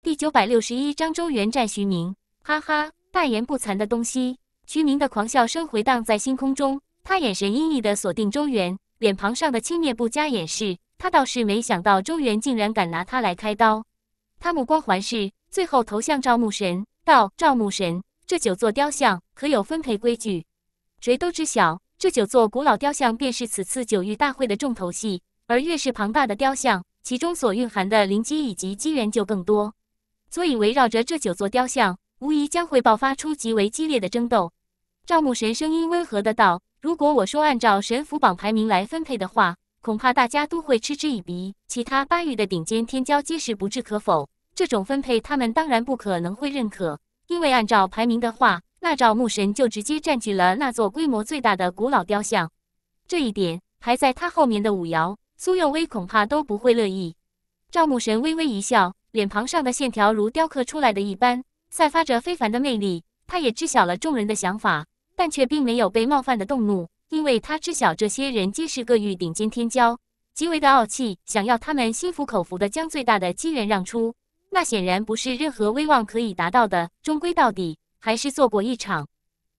第九百六十一章周元战徐明，哈哈，大言不惭的东西！徐明的狂笑声回荡在星空中，他眼神阴翳地锁定周元，脸庞上的轻蔑不加掩饰。他倒是没想到周元竟然敢拿他来开刀。他目光环视，最后投向赵牧神，道：“赵牧神，这九座雕像可有分配规矩？”谁都知晓，这九座古老雕像便是此次九域大会的重头戏。而越是庞大的雕像，其中所蕴含的灵机以及机缘就更多。所以，围绕着这九座雕像，无疑将会爆发出极为激烈的争斗。赵牧神声音温和的道：“如果我说按照神符榜排名来分配的话，恐怕大家都会嗤之以鼻。”其他八域的顶尖天骄皆是不置可否。这种分配，他们当然不可能会认可，因为按照排名的话，那赵牧神就直接占据了那座规模最大的古老雕像。这一点，排在他后面的武瑶、苏幼薇恐怕都不会乐意。赵牧神微微一笑。脸庞上的线条如雕刻出来的一般，散发着非凡的魅力。他也知晓了众人的想法，但却并没有被冒犯的动怒，因为他知晓这些人皆是各域顶尖天骄，极为的傲气。想要他们心服口服的将最大的机缘让出，那显然不是任何威望可以达到的。终归到底，还是做过一场。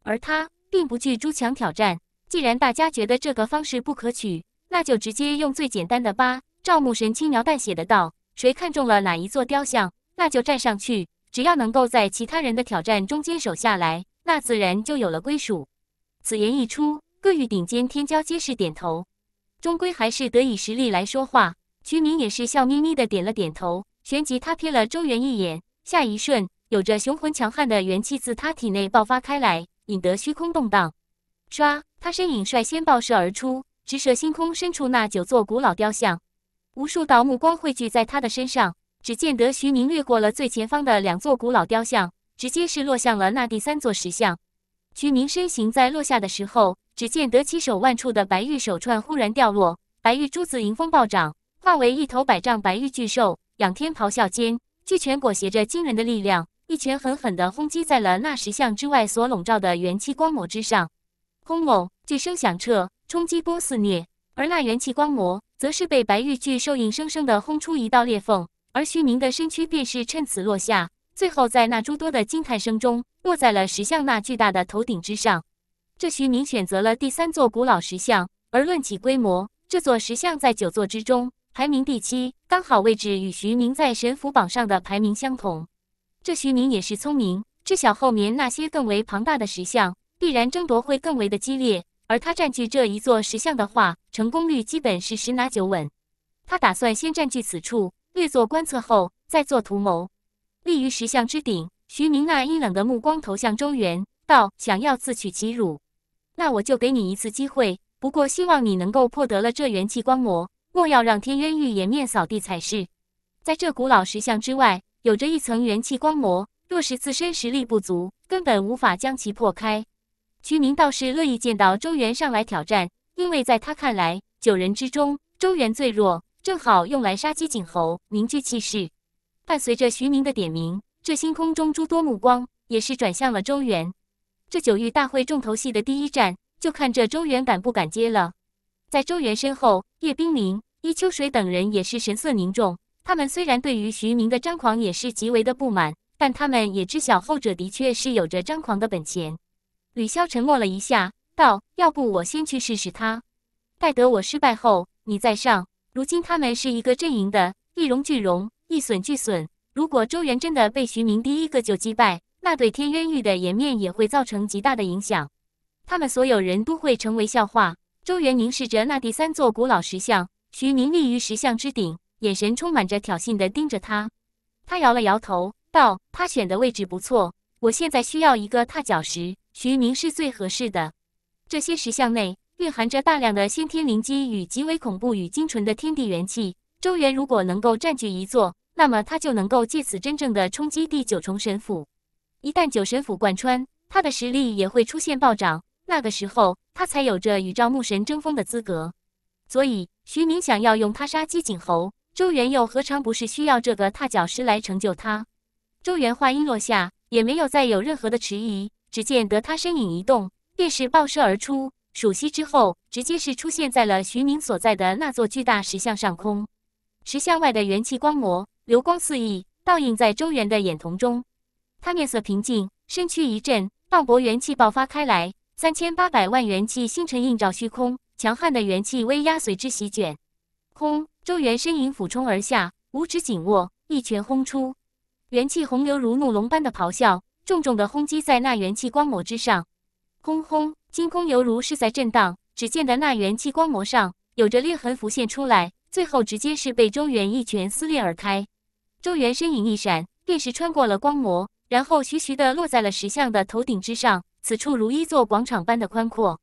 而他并不惧诸强挑战，既然大家觉得这个方式不可取，那就直接用最简单的吧。赵牧神轻描淡写的道。谁看中了哪一座雕像，那就站上去。只要能够在其他人的挑战中坚守下来，那自然就有了归属。此言一出，各域顶尖天骄皆是点头。终归还是得以实力来说话。徐明也是笑眯眯的点了点头，旋即他瞥了周元一眼，下一瞬，有着雄浑强悍的元气自他体内爆发开来，引得虚空动荡。唰，他身影率先爆射而出，直射星空深处那九座古老雕像。无数道目光汇聚在他的身上，只见得徐明掠过了最前方的两座古老雕像，直接是落向了那第三座石像。徐明身形在落下的时候，只见得其手腕处的白玉手串忽然掉落，白玉珠子迎风暴涨，化为一头百丈白玉巨兽，仰天咆哮间，巨拳裹挟着惊人的力量，一拳狠狠地轰击在了那石像之外所笼罩的元气光膜之上。轰隆！巨声响彻，冲击波肆虐。而那元气光魔则是被白玉巨兽硬生生的轰出一道裂缝，而徐明的身躯便是趁此落下，最后在那诸多的惊叹声中，落在了石像那巨大的头顶之上。这徐明选择了第三座古老石像，而论起规模，这座石像在九座之中排名第七，刚好位置与徐明在神符榜上的排名相同。这徐明也是聪明，知晓后面那些更为庞大的石像，必然争夺会更为的激烈。而他占据这一座石像的话，成功率基本是十拿九稳。他打算先占据此处，略作观测后再做图谋。立于石像之顶，徐明那阴冷的目光投向周元，道：“想要自取其辱，那我就给你一次机会。不过希望你能够破得了这元气光魔，莫要让天渊域颜面扫地才是。”在这古老石像之外，有着一层元气光魔，若是自身实力不足，根本无法将其破开。徐明倒是乐意见到周元上来挑战，因为在他看来，九人之中周元最弱，正好用来杀鸡儆猴，凝聚气势。伴随着徐明的点名，这星空中诸多目光也是转向了周元。这九域大会重头戏的第一战，就看这周元敢不敢接了。在周元身后，叶冰凌、伊秋水等人也是神色凝重。他们虽然对于徐明的张狂也是极为的不满，但他们也知晓后者的确是有着张狂的本钱。吕潇沉默了一下，道：“要不我先去试试他，待得我失败后，你再上。如今他们是一个阵营的，一荣俱荣，一损俱损。如果周元真的被徐明第一个就击败，那对天渊域的颜面也会造成极大的影响，他们所有人都会成为笑话。”周元凝视着那第三座古老石像，徐明立于石像之顶，眼神充满着挑衅的盯着他。他摇了摇头，道：“他选的位置不错。”我现在需要一个踏脚石，徐明是最合适的。这些石像内蕴含着大量的先天灵机与极为恐怖与精纯的天地元气。周元如果能够占据一座，那么他就能够借此真正的冲击第九重神府。一旦九神府贯穿，他的实力也会出现暴涨。那个时候，他才有着与赵牧神争锋的资格。所以，徐明想要用他杀鸡儆猴，周元又何尝不是需要这个踏脚石来成就他？周元话音落下。也没有再有任何的迟疑，只见得他身影一动，便是爆射而出，数息之后，直接是出现在了徐明所在的那座巨大石像上空。石像外的元气光魔流光四溢，倒映在周元的眼瞳中。他面色平静，身躯一震，磅礴元气爆发开来，三千八百万元气星辰映照虚空，强悍的元气威压随之席卷。轰！周元身影俯冲而下，五指紧握，一拳轰出。元气洪流如怒龙般的咆哮，重重的轰击在那元气光膜之上，轰轰，金空犹如是在震荡。只见得那元气光膜上有着裂痕浮现出来，最后直接是被周元一拳撕裂而开。周元身影一闪，顿时穿过了光膜，然后徐徐的落在了石像的头顶之上。此处如一座广场般的宽阔。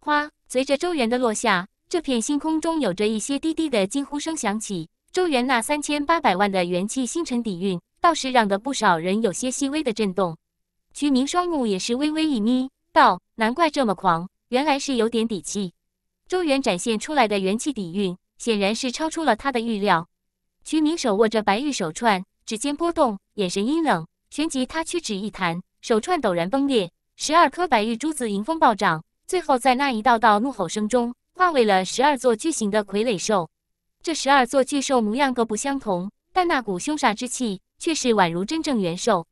哗，随着周元的落下，这片星空中有着一些低低的惊呼声响起。周元那三千八百万的元气星辰底蕴。倒是让得不少人有些细微的震动，徐明双目也是微微一眯，道：“难怪这么狂，原来是有点底气。”周元展现出来的元气底蕴，显然是超出了他的预料。徐明手握着白玉手串，指尖波动，眼神阴冷。旋即，他屈指一弹，手串陡然崩裂，十二颗白玉珠子迎风暴涨，最后在那一道道怒吼声中，化为了十二座巨型的傀儡兽。这十二座巨兽模样各不相同，但那股凶煞之气。却是宛如真正元兽，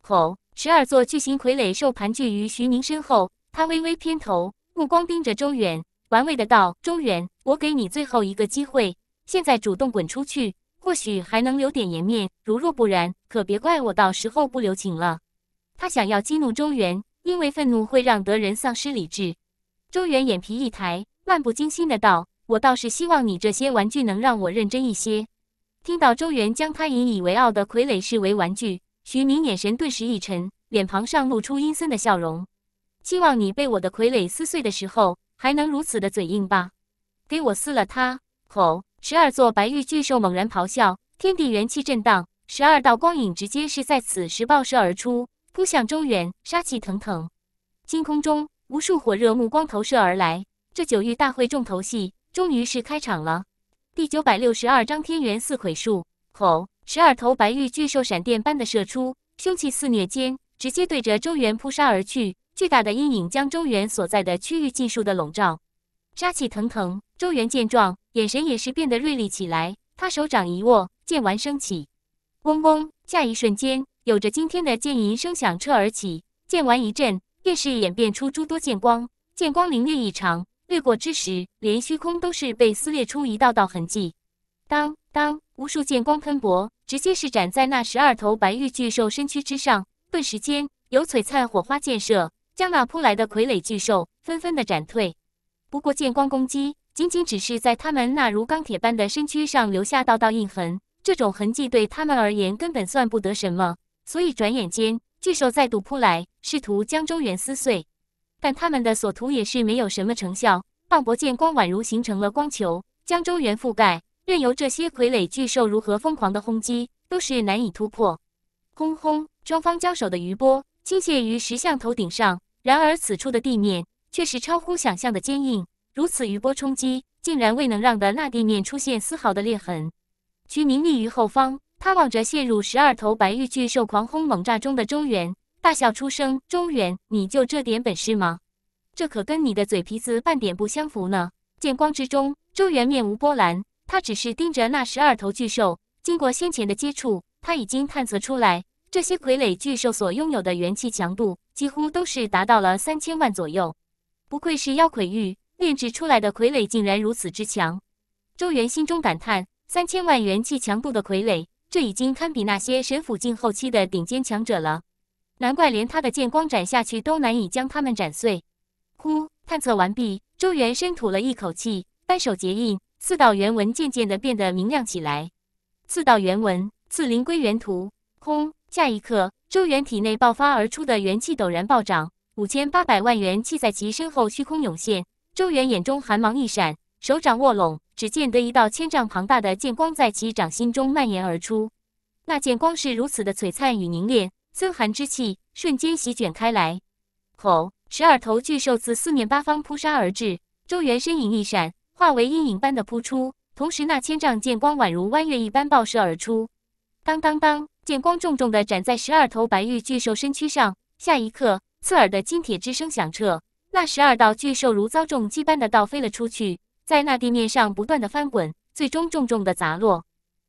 吼！十二座巨型傀儡兽盘踞于徐宁身后，他微微偏头，目光盯着周远，玩味的道：“周远，我给你最后一个机会，现在主动滚出去，或许还能留点颜面；如若不然，可别怪我到时候不留情了。”他想要激怒周远，因为愤怒会让得人丧失理智。周远眼皮一抬，漫不经心的道：“我倒是希望你这些玩具能让我认真一些。”听到周元将他引以为傲的傀儡视为玩具，徐明眼神顿时一沉，脸庞上露出阴森的笑容。希望你被我的傀儡撕碎的时候，还能如此的嘴硬吧！给我撕了他！吼！十二座白玉巨兽猛然咆哮，天地元气震荡，十二道光影直接是在此时爆射而出，扑向周元，杀气腾腾。天空中无数火热目光投射而来，这九域大会重头戏终于是开场了。第九百六十二章天元四魁术，吼！十二头白玉巨兽闪电般的射出，凶气肆虐间，直接对着周元扑杀而去。巨大的阴影将周元所在的区域尽数的笼罩，杀气腾腾。周元见状，眼神也是变得锐利起来。他手掌一握，剑丸升起，嗡嗡。下一瞬间，有着惊天的剑吟声响彻而起，剑丸一震，便是演变出诸多剑光，剑光凌冽异常。掠过之时，连虚空都是被撕裂出一道道痕迹。当当，无数剑光喷薄，直接施展在那十二头白玉巨兽身躯之上，顿时间有璀璨火花溅射，将那扑来的傀儡巨兽纷纷的斩退。不过剑光攻击仅仅只是在他们那如钢铁般的身躯上留下道道印痕，这种痕迹对他们而言根本算不得什么。所以转眼间，巨兽再度扑来，试图将周元撕碎。但他们的所图也是没有什么成效。磅礴剑光宛如形成了光球，将周原覆盖，任由这些傀儡巨兽如何疯狂的轰击，都是难以突破。轰轰，双方交手的余波倾泻于石像头顶上，然而此处的地面却是超乎想象的坚硬，如此余波冲击，竟然未能让的那地面出现丝毫的裂痕。徐明立于后方，他望着陷入十二头白玉巨兽狂轰猛炸中的周原。大笑出声，周元，你就这点本事吗？这可跟你的嘴皮子半点不相符呢！剑光之中，周元面无波澜，他只是盯着那十二头巨兽。经过先前的接触，他已经探测出来，这些傀儡巨兽所拥有的元气强度几乎都是达到了三千万左右。不愧是妖傀玉炼制出来的傀儡，竟然如此之强。周元心中感叹：三千万元气强度的傀儡，这已经堪比那些神府境后期的顶尖强者了。难怪连他的剑光斩下去都难以将他们斩碎。呼，探测完毕，周元深吐了一口气，单手结印，四道元纹渐渐的变得明亮起来。四道元纹，四灵归元图。轰！下一刻，周元体内爆发而出的元气陡然暴涨，五千八百万元气在其身后虚空涌现。周元眼中寒芒一闪，手掌握拢，只见得一道千丈庞大的剑光在其掌心中蔓延而出。那剑光是如此的璀璨与凝练。森寒之气瞬间席卷开来，吼！十二头巨兽自四面八方扑杀而至，周元身影一闪，化为阴影般的扑出，同时那千丈剑光宛如弯月一般爆射而出。当当当！剑光重重的斩在十二头白玉巨兽身躯上，下一刻，刺耳的金铁之声响彻，那十二道巨兽如遭重击般的倒飞了出去，在那地面上不断的翻滚，最终重重的砸落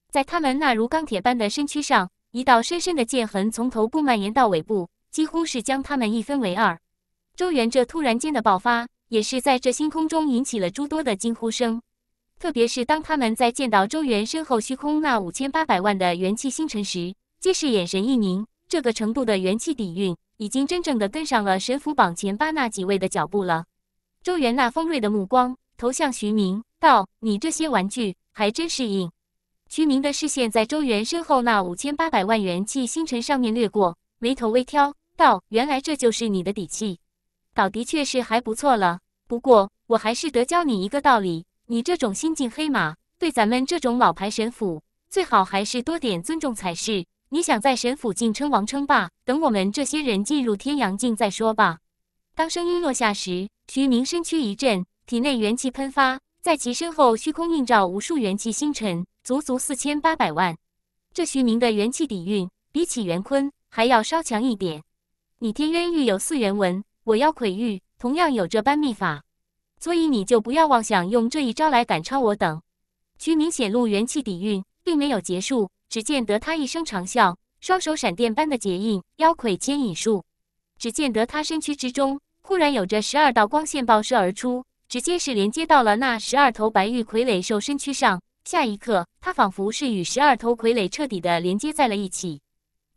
在他们那如钢铁般的身躯上。一道深深的剑痕从头部蔓延到尾部，几乎是将他们一分为二。周元这突然间的爆发，也是在这星空中引起了诸多的惊呼声。特别是当他们在见到周元身后虚空那五千八百万的元气星辰时，皆是眼神一凝。这个程度的元气底蕴，已经真正的跟上了神符榜前八那几位的脚步了。周元那锋锐的目光投向徐明，道：“你这些玩具还真是硬。”徐明的视线在周元身后那五千八百万元气星辰上面掠过，眉头微挑，道：“原来这就是你的底气，倒的确是还不错了。不过我还是得教你一个道理，你这种新晋黑马，对咱们这种老牌神府，最好还是多点尊重才是。你想在神府进称王称霸，等我们这些人进入天阳境再说吧。”当声音落下时，徐明身躯一震，体内元气喷发，在其身后虚空映照无数元气星辰。足足四千八百万，这徐明的元气底蕴比起元坤还要稍强一点。你天渊域有四元纹，我妖傀玉同样有这般秘法，所以你就不要妄想用这一招来赶超我等。徐明显露元气底蕴，并没有结束，只见得他一声长啸，双手闪电般的结印，妖傀牵引术。只见得他身躯之中忽然有着十二道光线爆射而出，直接是连接到了那十二头白玉傀儡兽身躯上。下一刻，他仿佛是与十二头傀儡彻底的连接在了一起。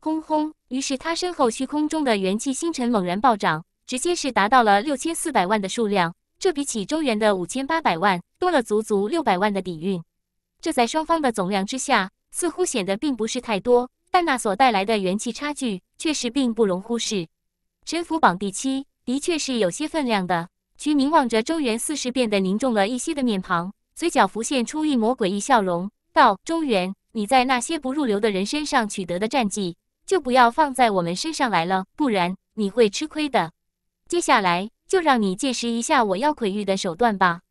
轰轰！于是他身后虚空中的元气星辰猛然暴涨，直接是达到了六千四百万的数量。这比起周元的五千八百万，多了足足六百万的底蕴。这在双方的总量之下，似乎显得并不是太多，但那所带来的元气差距，确实并不容忽视。神符榜第七，的确是有些分量的。徐明望着周元，四是变得凝重了一些的面庞。嘴角浮现出一抹诡异笑容，道：“中原，你在那些不入流的人身上取得的战绩，就不要放在我们身上来了，不然你会吃亏的。接下来就让你见识一下我要毁玉的手段吧。”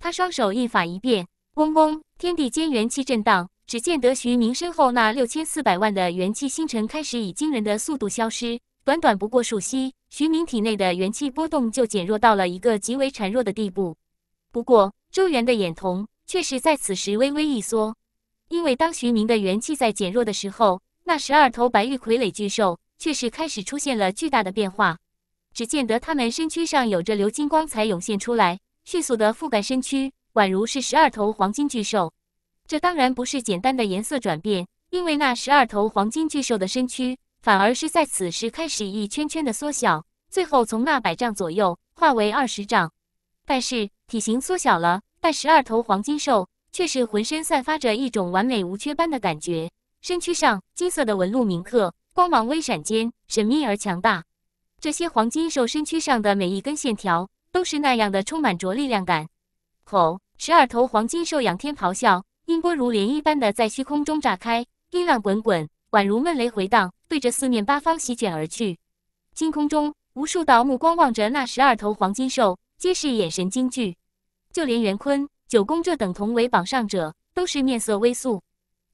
他双手一法一变，嗡嗡，天地间元气震荡。只见得徐明身后那六千四百万的元气星辰开始以惊人的速度消失，短短不过数息，徐明体内的元气波动就减弱到了一个极为孱弱的地步。不过。周元的眼瞳却是在此时微微一缩，因为当徐明的元气在减弱的时候，那十二头白玉傀儡巨兽却是开始出现了巨大的变化。只见得他们身躯上有着鎏金光彩涌现出来，迅速的覆盖身躯，宛如是十二头黄金巨兽。这当然不是简单的颜色转变，因为那十二头黄金巨兽的身躯反而是在此时开始一圈圈的缩小，最后从那百丈左右化为二十丈。但是。体型缩小了，但十二头黄金兽却是浑身散发着一种完美无缺般的感觉，身躯上金色的纹路铭刻，光芒微闪间，神秘而强大。这些黄金兽身躯上的每一根线条都是那样的充满着力量感。吼！十二头黄金兽仰天咆哮，音波如涟漪般的在虚空中炸开，音浪滚滚，宛如闷雷回荡，对着四面八方席卷而去。金空中无数道目光望着那十二头黄金兽。皆是眼神惊惧，就连袁坤、九宫这等同为榜上者，都是面色微肃，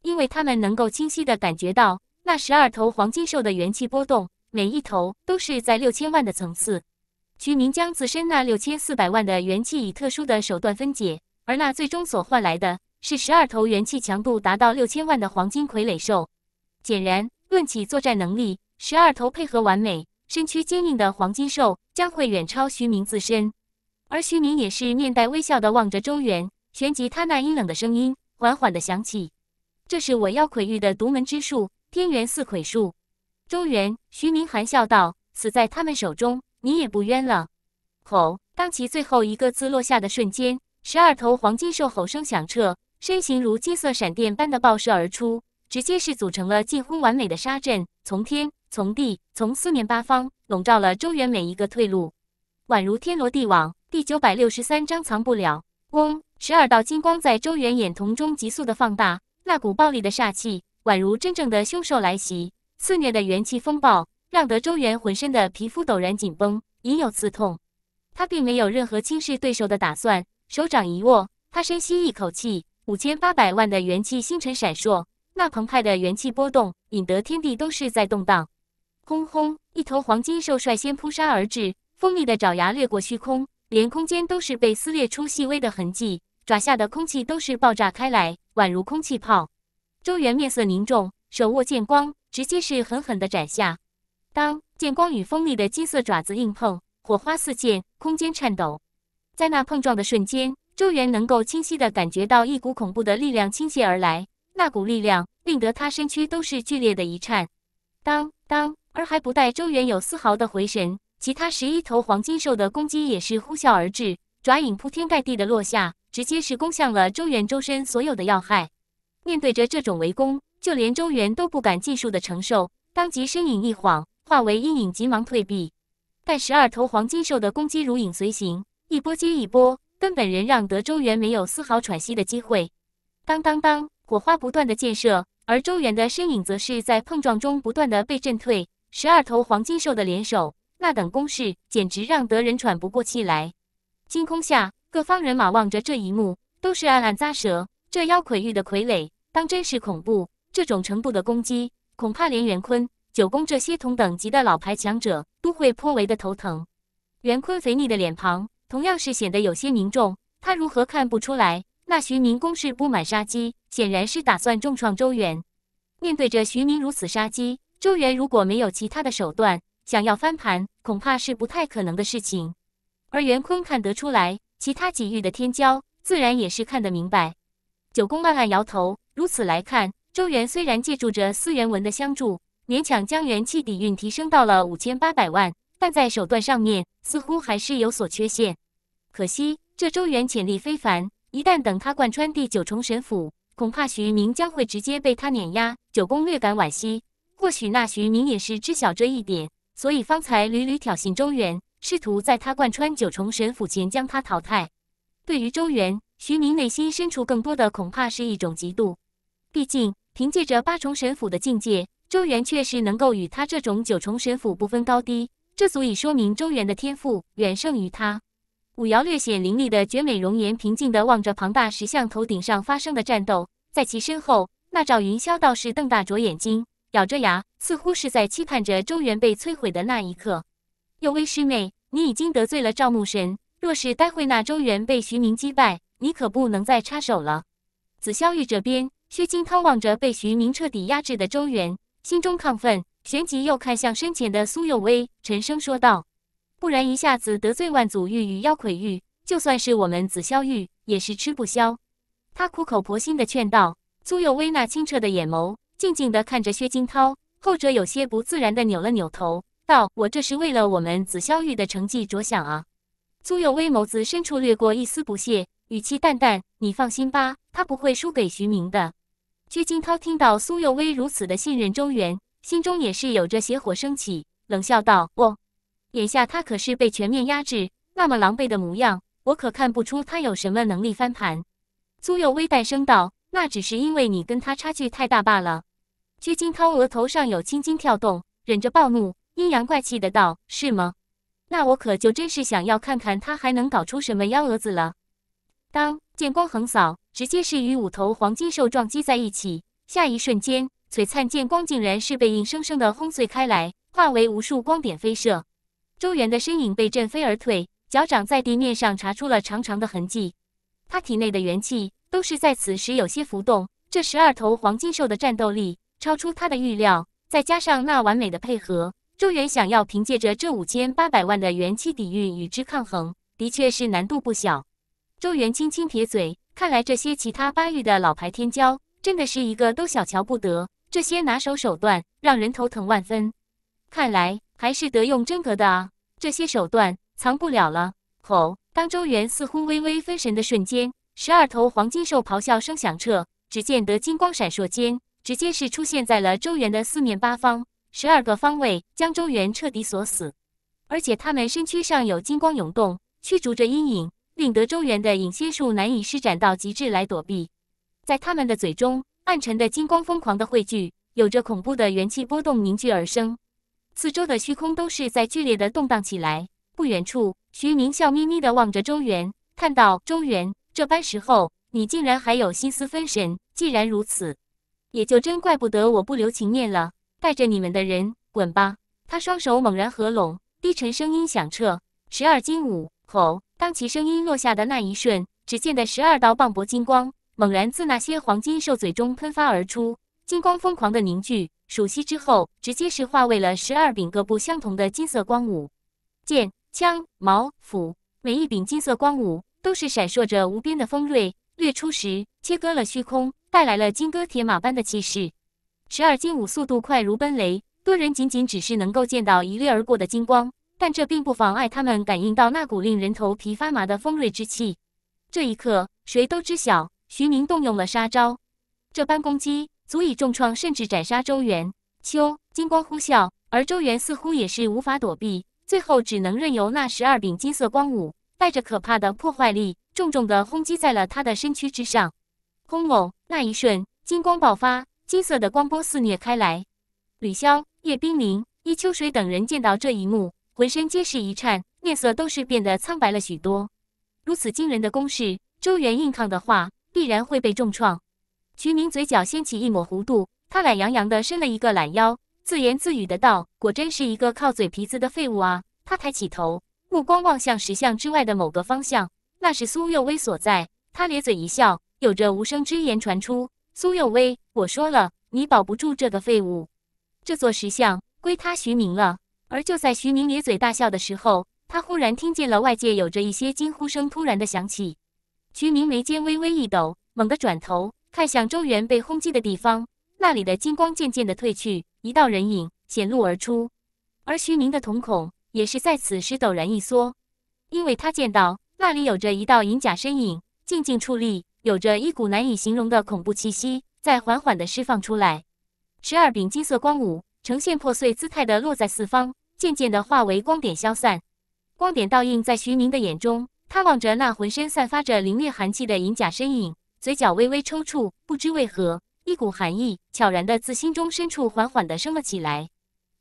因为他们能够清晰的感觉到那十二头黄金兽的元气波动，每一头都是在六千万的层次。徐明将自身那六千四百万的元气以特殊的手段分解，而那最终所换来的是十二头元气强度达到六千万的黄金傀儡兽。显然，论起作战能力，十二头配合完美、身躯坚硬的黄金兽将会远超徐明自身。而徐明也是面带微笑的望着周元，旋即他那阴冷的声音缓缓的响起：“这是我要魁域的独门之术，天元四魁术。”周元，徐明含笑道：“死在他们手中，你也不冤了。”吼！当其最后一个字落下的瞬间，十二头黄金兽吼声响彻，身形如金色闪电般的爆射而出，直接是组成了近乎完美的杀阵，从天、从地、从四面八方笼罩了周元每一个退路，宛如天罗地网。第九百六十三章藏不了。嗡，十二道金光在周元眼瞳中急速的放大，那股暴力的煞气宛如真正的凶兽来袭，肆虐的元气风暴让得周元浑身的皮肤陡然紧绷，隐有刺痛。他并没有任何轻视对手的打算，手掌一握，他深吸一口气，五千八百万的元气星辰闪烁，那澎湃的元气波动引得天地都是在动荡。轰轰，一头黄金兽率先扑杀而至，锋利的爪牙掠过虚空。连空间都是被撕裂出细微的痕迹，爪下的空气都是爆炸开来，宛如空气泡。周元面色凝重，手握剑光，直接是狠狠地斩下。当剑光与锋利的金色爪子硬碰，火花四溅，空间颤抖。在那碰撞的瞬间，周元能够清晰地感觉到一股恐怖的力量倾泻而来，那股力量令得他身躯都是剧烈的一颤。当当，而还不待周元有丝毫的回神。其他十一头黄金兽的攻击也是呼啸而至，爪影铺天盖地的落下，直接是攻向了周元周身所有的要害。面对着这种围攻，就连周元都不敢尽数的承受，当即身影一晃，化为阴影，急忙退避。但十二头黄金兽的攻击如影随形，一波接一波，根本人让得周元没有丝毫喘息的机会。当当当，火花不断的溅射，而周元的身影则是在碰撞中不断的被震退。十二头黄金兽的联手。那等攻势简直让得人喘不过气来。星空下，各方人马望着这一幕，都是暗暗咂舌。这妖傀玉的傀儡当真是恐怖，这种程度的攻击，恐怕连元坤、九宫这些同等级的老牌强者都会颇为的头疼。元坤肥腻的脸庞同样是显得有些凝重，他如何看不出来？那徐明攻势布满杀机，显然是打算重创周元。面对着徐明如此杀机，周元如果没有其他的手段，想要翻盘，恐怕是不太可能的事情。而袁坤看得出来，其他几域的天骄自然也是看得明白。九公暗暗摇头，如此来看，周元虽然借助着司源文的相助，勉强将元气底蕴提升到了五千八百万，但在手段上面似乎还是有所缺陷。可惜，这周元潜力非凡，一旦等他贯穿第九重神府，恐怕徐明将会直接被他碾压。九公略感惋惜，或许那徐明也是知晓这一点。所以方才屡屡挑衅周元，试图在他贯穿九重神斧前将他淘汰。对于周元，徐明内心深处更多的恐怕是一种嫉妒。毕竟凭借着八重神斧的境界，周元确实能够与他这种九重神斧不分高低，这足以说明周元的天赋远胜于他。武瑶略显凌厉的绝美容颜平静地望着庞大石像头顶上发生的战斗，在其身后，那赵云霄倒是瞪大着眼睛。咬着牙，似乎是在期盼着周元被摧毁的那一刻。幼薇师妹，你已经得罪了赵牧神，若是待会那周元被徐明击败，你可不能再插手了。紫霄玉这边，薛金涛望着被徐明彻底压制的周元，心中亢奋，旋即又看向身前的苏幼薇，沉声说道：“不然一下子得罪万祖玉与妖魁玉，就算是我们紫霄玉也是吃不消。”他苦口婆心的劝道。苏幼薇那清澈的眼眸。静静地看着薛金涛，后者有些不自然地扭了扭头，道：“我这是为了我们紫霄玉的成绩着想啊。”苏有微眸子深处掠过一丝不屑，语气淡淡：“你放心吧，他不会输给徐明的。”薛金涛听到苏有微如此的信任周元，心中也是有着邪火升起，冷笑道：“我眼下他可是被全面压制，那么狼狈的模样，我可看不出他有什么能力翻盘。”苏有微淡声道：“那只是因为你跟他差距太大罢了。”薛金涛额头上有青筋跳动，忍着暴怒，阴阳怪气的道：“是吗？那我可就真是想要看看他还能搞出什么幺蛾子了。”当剑光横扫，直接是与五头黄金兽撞击在一起。下一瞬间，璀璨剑光竟然是被硬生生的轰碎开来，化为无数光点飞射。周元的身影被震飞而退，脚掌在地面上查出了长长的痕迹。他体内的元气都是在此时有些浮动。这十二头黄金兽的战斗力。超出他的预料，再加上那完美的配合，周元想要凭借着这五千八百万的元气底蕴与之抗衡，的确是难度不小。周元轻轻撇嘴，看来这些其他八域的老牌天骄，真的是一个都小瞧不得。这些拿手手段让人头疼万分，看来还是得用真格的啊！这些手段藏不了了。吼！当周元似乎微微分神的瞬间，十二头黄金兽咆哮声响彻，只见得金光闪烁间。直接是出现在了周元的四面八方，十二个方位将周元彻底锁死，而且他们身躯上有金光涌动，驱逐着阴影，令得周元的隐仙术难以施展到极致来躲避。在他们的嘴中，暗沉的金光疯狂的汇聚，有着恐怖的元气波动凝聚而生，四周的虚空都是在剧烈的动荡起来。不远处，徐明笑眯眯的望着周元，叹道：“周元，这般时候，你竟然还有心思分神？既然如此。”也就真怪不得我不留情面了，带着你们的人滚吧！他双手猛然合拢，低沉声音响彻：“十二金武！”吼！当其声音落下的那一瞬，只见得十二道磅礴金光猛然自那些黄金兽嘴中喷发而出，金光疯狂的凝聚，数息之后，直接是化为了十二柄各不相同的金色光武剑、枪、矛、斧。每一柄金色光武都是闪烁着无边的锋锐，掠出时切割了虚空。带来了金戈铁马般的气势，十二金武速度快如奔雷，多人仅仅只是能够见到一掠而过的金光，但这并不妨碍他们感应到那股令人头皮发麻的锋锐之气。这一刻，谁都知晓徐明动用了杀招，这般攻击足以重创甚至斩杀周元。秋金光呼啸，而周元似乎也是无法躲避，最后只能任由那十二柄金色光武带着可怕的破坏力，重重的轰击在了他的身躯之上。轰！隆！那一瞬，金光爆发，金色的光波肆虐开来。吕潇、叶冰凌、伊秋水等人见到这一幕，浑身皆是一颤，面色都是变得苍白了许多。如此惊人的攻势，周元硬抗的话，必然会被重创。徐明嘴角掀起一抹弧度，他懒洋洋地伸了一个懒腰，自言自语的道：“果真是一个靠嘴皮子的废物啊！”他抬起头，目光望向石像之外的某个方向，那是苏又薇所在。他咧嘴一笑。有着无声之言传出，苏有威，我说了，你保不住这个废物，这座石像归他徐明了。而就在徐明咧嘴大笑的时候，他忽然听见了外界有着一些惊呼声突然的响起。徐明眉间微微一抖，猛地转头看向周元被轰击的地方，那里的金光渐渐的褪去，一道人影显露而出。而徐明的瞳孔也是在此时陡然一缩，因为他见到那里有着一道银甲身影静静矗立。有着一股难以形容的恐怖气息在缓缓地释放出来，十二柄金色光武呈现破碎姿态的落在四方，渐渐地化为光点消散。光点倒映在徐明的眼中，他望着那浑身散发着凛冽寒气的银甲身影，嘴角微微抽搐，不知为何，一股寒意悄然地自心中深处缓缓地升了起来。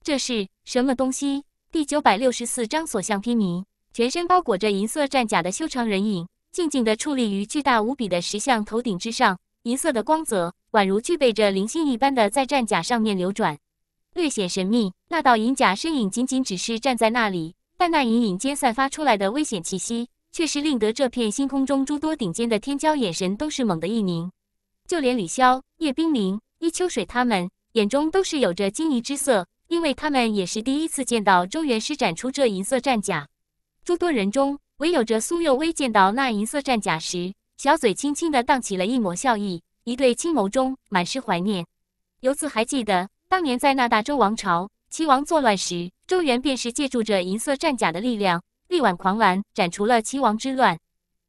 这是什么东西？第九百六十四章所向披靡，全身包裹着银色战甲的修长人影。静静地矗立于巨大无比的石像头顶之上，银色的光泽宛如具备着灵性一般的在战甲上面流转，略显神秘。那道银甲身影仅仅只是站在那里，但那隐隐间散发出来的危险气息，却是令得这片星空中诸多顶尖的天骄眼神都是猛地一凝，就连李潇、叶冰凌、伊秋水他们眼中都是有着惊疑之色，因为他们也是第一次见到周元施展出这银色战甲。诸多人中。唯有着苏幼薇见到那银色战甲时，小嘴轻轻的荡起了一抹笑意，一对青眸中满是怀念。游子还记得当年在那大周王朝齐王作乱时，周元便是借助着银色战甲的力量，力挽狂澜，斩除了齐王之乱。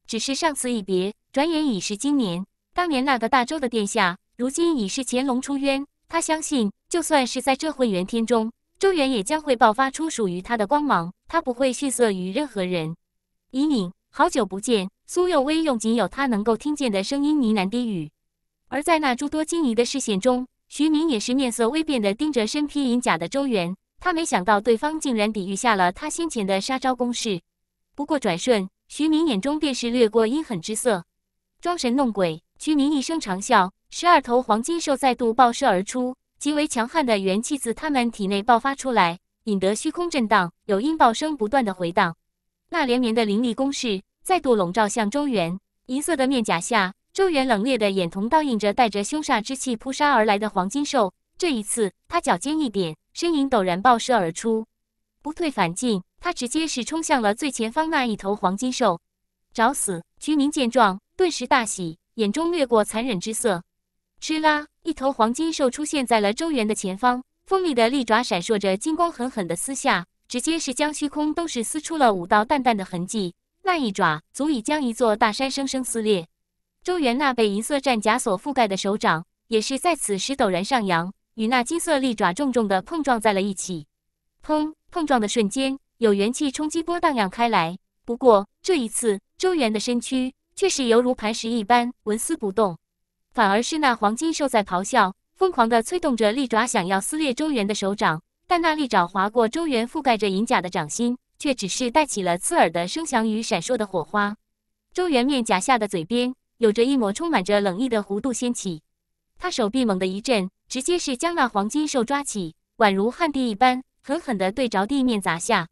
只是上次一别，转眼已是今年。当年那个大周的殿下，如今已是乾隆出渊。他相信，就算是在这混元天中，周元也将会爆发出属于他的光芒，他不会逊色于任何人。伊宁，好久不见。苏又威用仅有他能够听见的声音呢喃低语。而在那诸多惊疑的视线中，徐明也是面色微变的盯着身披银甲的周元。他没想到对方竟然抵御下了他先前的杀招攻势。不过转瞬，徐明眼中便是掠过阴狠之色。装神弄鬼！徐明一声长啸，十二头黄金兽再度爆射而出，极为强悍的元气自他们体内爆发出来，引得虚空震荡，有音爆声不断的回荡。那连绵的凌厉攻势再度笼罩向周元，银色的面甲下，周元冷冽的眼瞳倒映着带着凶煞之气扑杀而来的黄金兽。这一次，他脚尖一点，身影陡然爆射而出，不退反进，他直接是冲向了最前方那一头黄金兽。找死！徐明见状，顿时大喜，眼中掠过残忍之色。哧啦！一头黄金兽出现在了周元的前方，锋利的利爪闪烁着金光，狠狠地撕下。直接是将虚空都是撕出了五道淡淡的痕迹，那一爪足以将一座大山生生撕裂。周元那被银色战甲所覆盖的手掌，也是在此时陡然上扬，与那金色利爪重重的碰撞在了一起。砰！碰撞的瞬间，有元气冲击波荡漾开来。不过这一次，周元的身躯却是犹如磐石一般纹丝不动，反而是那黄金兽在咆哮，疯狂的催动着利爪，想要撕裂周元的手掌。但那利爪划过周元覆盖着银甲的掌心，却只是带起了刺耳的声响与闪烁的火花。周元面颊下的嘴边，有着一抹充满着冷意的弧度掀起。他手臂猛地一震，直接是将那黄金兽抓起，宛如旱地一般，狠狠地对着地面砸下。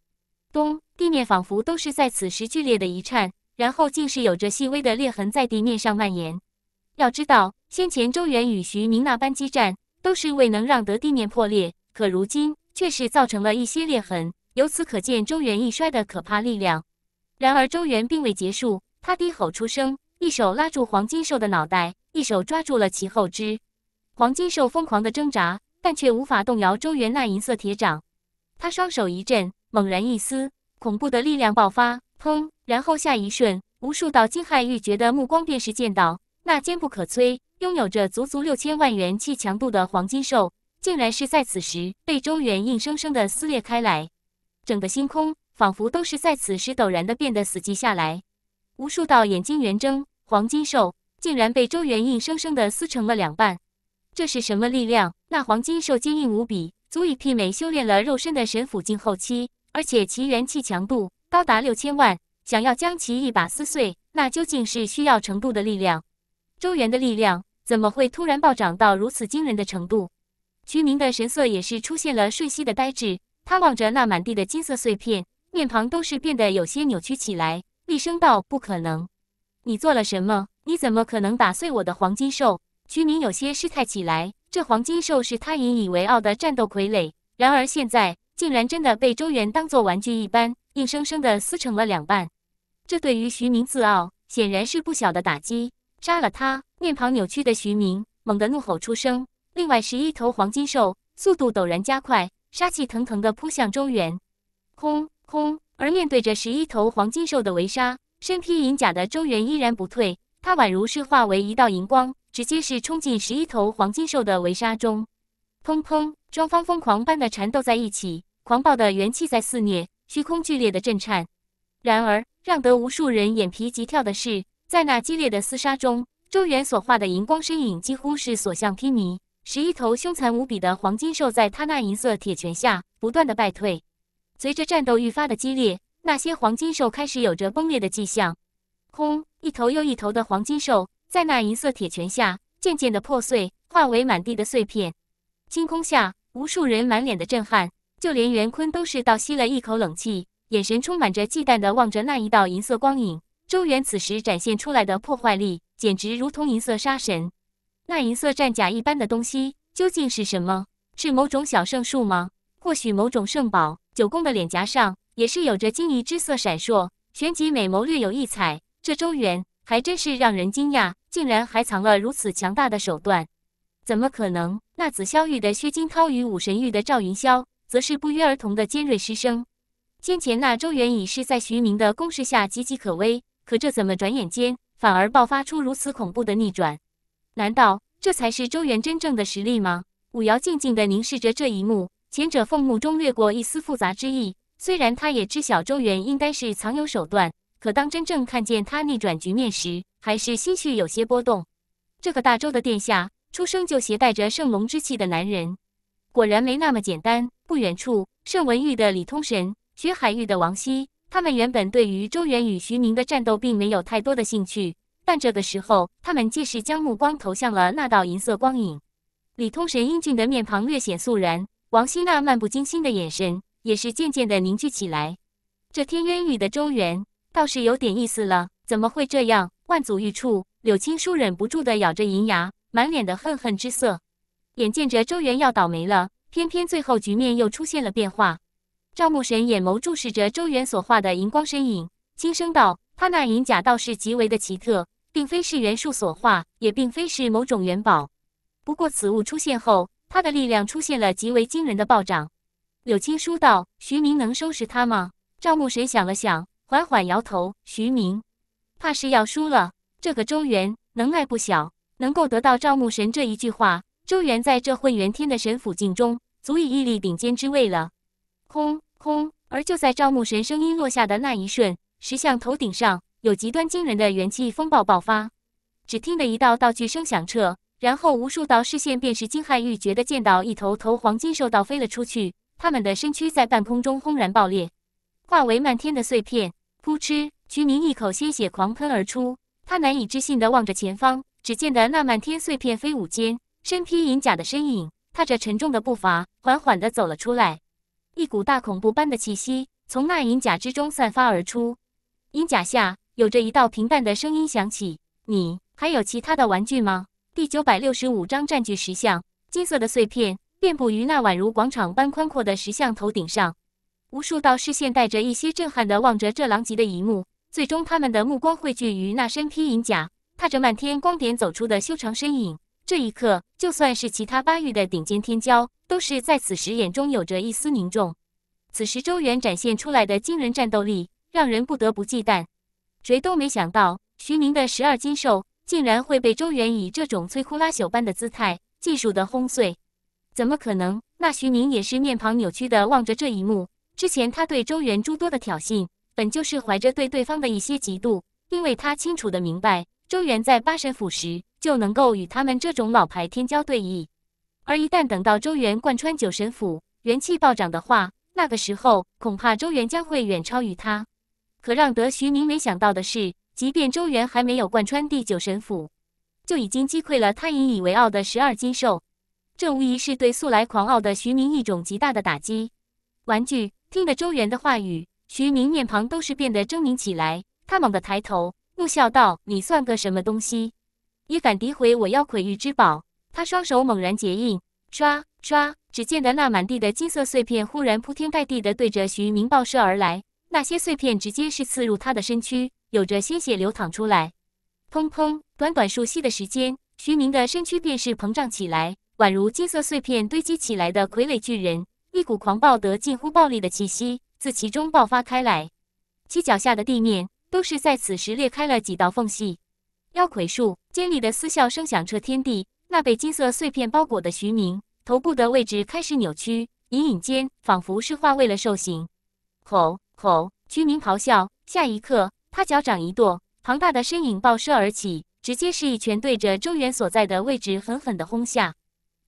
咚！地面仿佛都是在此时剧烈的一颤，然后竟是有着细微的裂痕在地面上蔓延。要知道，先前周元与徐明那般激战，都是未能让得地面破裂，可如今。却是造成了一些裂痕，由此可见周元一衰的可怕力量。然而周元并未结束，他低吼出声，一手拉住黄金兽的脑袋，一手抓住了其后肢。黄金兽疯狂的挣扎，但却无法动摇周元那银色铁掌。他双手一震，猛然一撕，恐怖的力量爆发，砰！然后下一瞬，无数道惊骇欲绝的目光便是见到那坚不可摧、拥有着足足六千万元气强度的黄金兽。竟然是在此时被周元硬生生的撕裂开来，整个星空仿佛都是在此时陡然的变得死寂下来。无数道眼睛圆睁，黄金兽竟然被周元硬生生的撕成了两半。这是什么力量？那黄金兽坚硬无比，足以媲美修炼了肉身的神斧境后期，而且其元气强度高达六千万，想要将其一把撕碎，那究竟是需要程度的力量？周元的力量怎么会突然暴涨到如此惊人的程度？徐明的神色也是出现了瞬息的呆滞，他望着那满地的金色碎片，面庞都是变得有些扭曲起来，厉声道：“不可能！你做了什么？你怎么可能打碎我的黄金兽？”徐明有些失态起来，这黄金兽是他引以为傲的战斗傀儡，然而现在竟然真的被周元当做玩具一般，硬生生的撕成了两半。这对于徐明自傲显然是不小的打击。杀了他！面庞扭曲的徐明猛地怒吼出声。另外十一头黄金兽速度陡然加快，杀气腾腾的扑向周元。空空，而面对着十一头黄金兽的围杀，身披银甲的周元依然不退，他宛如是化为一道银光，直接是冲进十一头黄金兽的围杀中。砰砰，双方疯狂般的缠斗在一起，狂暴的元气在肆虐，虚空剧烈的震颤。然而，让得无数人眼皮急跳的是，在那激烈的厮杀中，周元所化的银光身影几乎是所向披靡。十一头凶残无比的黄金兽，在他那银色铁拳下不断的败退。随着战斗愈发的激烈，那些黄金兽开始有着崩裂的迹象。轰！一头又一头的黄金兽，在那银色铁拳下渐渐的破碎，化为满地的碎片。星空下，无数人满脸的震撼，就连袁坤都是倒吸了一口冷气，眼神充满着忌惮的望着那一道银色光影。周元此时展现出来的破坏力，简直如同银色杀神。那银色战甲一般的东西究竟是什么？是某种小圣术吗？或许某种圣宝。九公的脸颊上也是有着惊疑之色闪烁，旋即美眸略有异彩。这周元还真是让人惊讶，竟然还藏了如此强大的手段！怎么可能？那紫霄域的薛金涛与武神域的赵云霄，则是不约而同的尖锐失声。先前那周元已是在徐明的攻势下岌岌可危，可这怎么转眼间反而爆发出如此恐怖的逆转？难道这才是周元真正的实力吗？武瑶静静地凝视着这一幕，前者凤目中掠过一丝复杂之意。虽然他也知晓周元应该是藏有手段，可当真正看见他逆转局面时，还是心绪有些波动。这个大周的殿下，出生就携带着圣龙之气的男人，果然没那么简单。不远处，圣文玉的李通神，徐海玉的王希，他们原本对于周元与徐明的战斗并没有太多的兴趣。但这个时候，他们皆是将目光投向了那道银色光影。李通神英俊的面庞略显肃然，王希娜漫不经心的眼神也是渐渐的凝聚起来。这天渊域的周元倒是有点意思了，怎么会这样？万祖玉处，柳青书忍不住的咬着银牙，满脸的恨恨之色。眼见着周元要倒霉了，偏偏最后局面又出现了变化。赵牧神眼眸注视着周元所画的银光身影，轻声道：“他那银甲倒是极为的奇特。”并非是元素所化，也并非是某种元宝。不过此物出现后，它的力量出现了极为惊人的暴涨。柳青书道：“徐明能收拾他吗？”赵牧神想了想，缓缓摇头：“徐明，怕是要输了。这个周元能耐不小，能够得到赵牧神这一句话，周元在这混元天的神府境中，足以屹立顶尖之位了。”空空。而就在赵牧神声音落下的那一瞬，石像头顶上。有极端惊人的元气风暴爆发，只听得一道道巨声响彻，然后无数道视线便是惊骇欲绝的见到一头头黄金兽道飞了出去，他们的身躯在半空中轰然爆裂，化为漫天的碎片。扑哧，徐明一口鲜血狂喷而出，他难以置信的望着前方，只见得那漫天碎片飞舞间，身披银甲的身影踏着沉重的步伐缓缓的走了出来，一股大恐怖般的气息从那银甲之中散发而出，银甲下。有着一道平淡的声音响起：“你还有其他的玩具吗？”第九百六十五章占据石像，金色的碎片遍布于那宛如广场般宽阔的石像头顶上，无数道视线带着一些震撼的望着这狼藉的一幕，最终他们的目光汇聚于那身披银甲、踏着漫天光点走出的修长身影。这一刻，就算是其他八域的顶尖天骄，都是在此时眼中有着一丝凝重。此时，周元展现出来的惊人战斗力，让人不得不忌惮。谁都没想到，徐明的十二金兽竟然会被周元以这种摧枯拉朽般的姿态、技术的轰碎，怎么可能？那徐明也是面庞扭曲的望着这一幕。之前他对周元诸多的挑衅，本就是怀着对对方的一些嫉妒，因为他清楚的明白，周元在八神府时就能够与他们这种老牌天骄对弈，而一旦等到周元贯穿九神府，元气暴涨的话，那个时候恐怕周元将会远超于他。可让得徐明没想到的是，即便周元还没有贯穿第九神斧，就已经击溃了他引以为傲的十二金兽，这无疑是对素来狂傲的徐明一种极大的打击。玩具听得周元的话语，徐明面庞都是变得狰狞起来，他猛地抬头，怒笑道：“你算个什么东西？也敢诋毁我妖魁玉之宝？”他双手猛然结印，唰唰，只见得那满地的金色碎片忽然铺天盖地的对着徐明爆射而来。那些碎片直接是刺入他的身躯，有着鲜血流淌出来。砰砰！短短数息的时间，徐明的身躯便是膨胀起来，宛如金色碎片堆积起来的傀儡巨人。一股狂暴得近乎暴力的气息自其中爆发开来，其脚下的地面都是在此时裂开了几道缝隙。妖魁树尖利的嘶啸声响彻天地，那被金色碎片包裹的徐明头部的位置开始扭曲，隐隐间仿佛是化为了兽形。吼！吼！居民咆哮。下一刻，他脚掌一跺，庞大的身影爆射而起，直接是一拳对着周元所在的位置狠狠地轰下。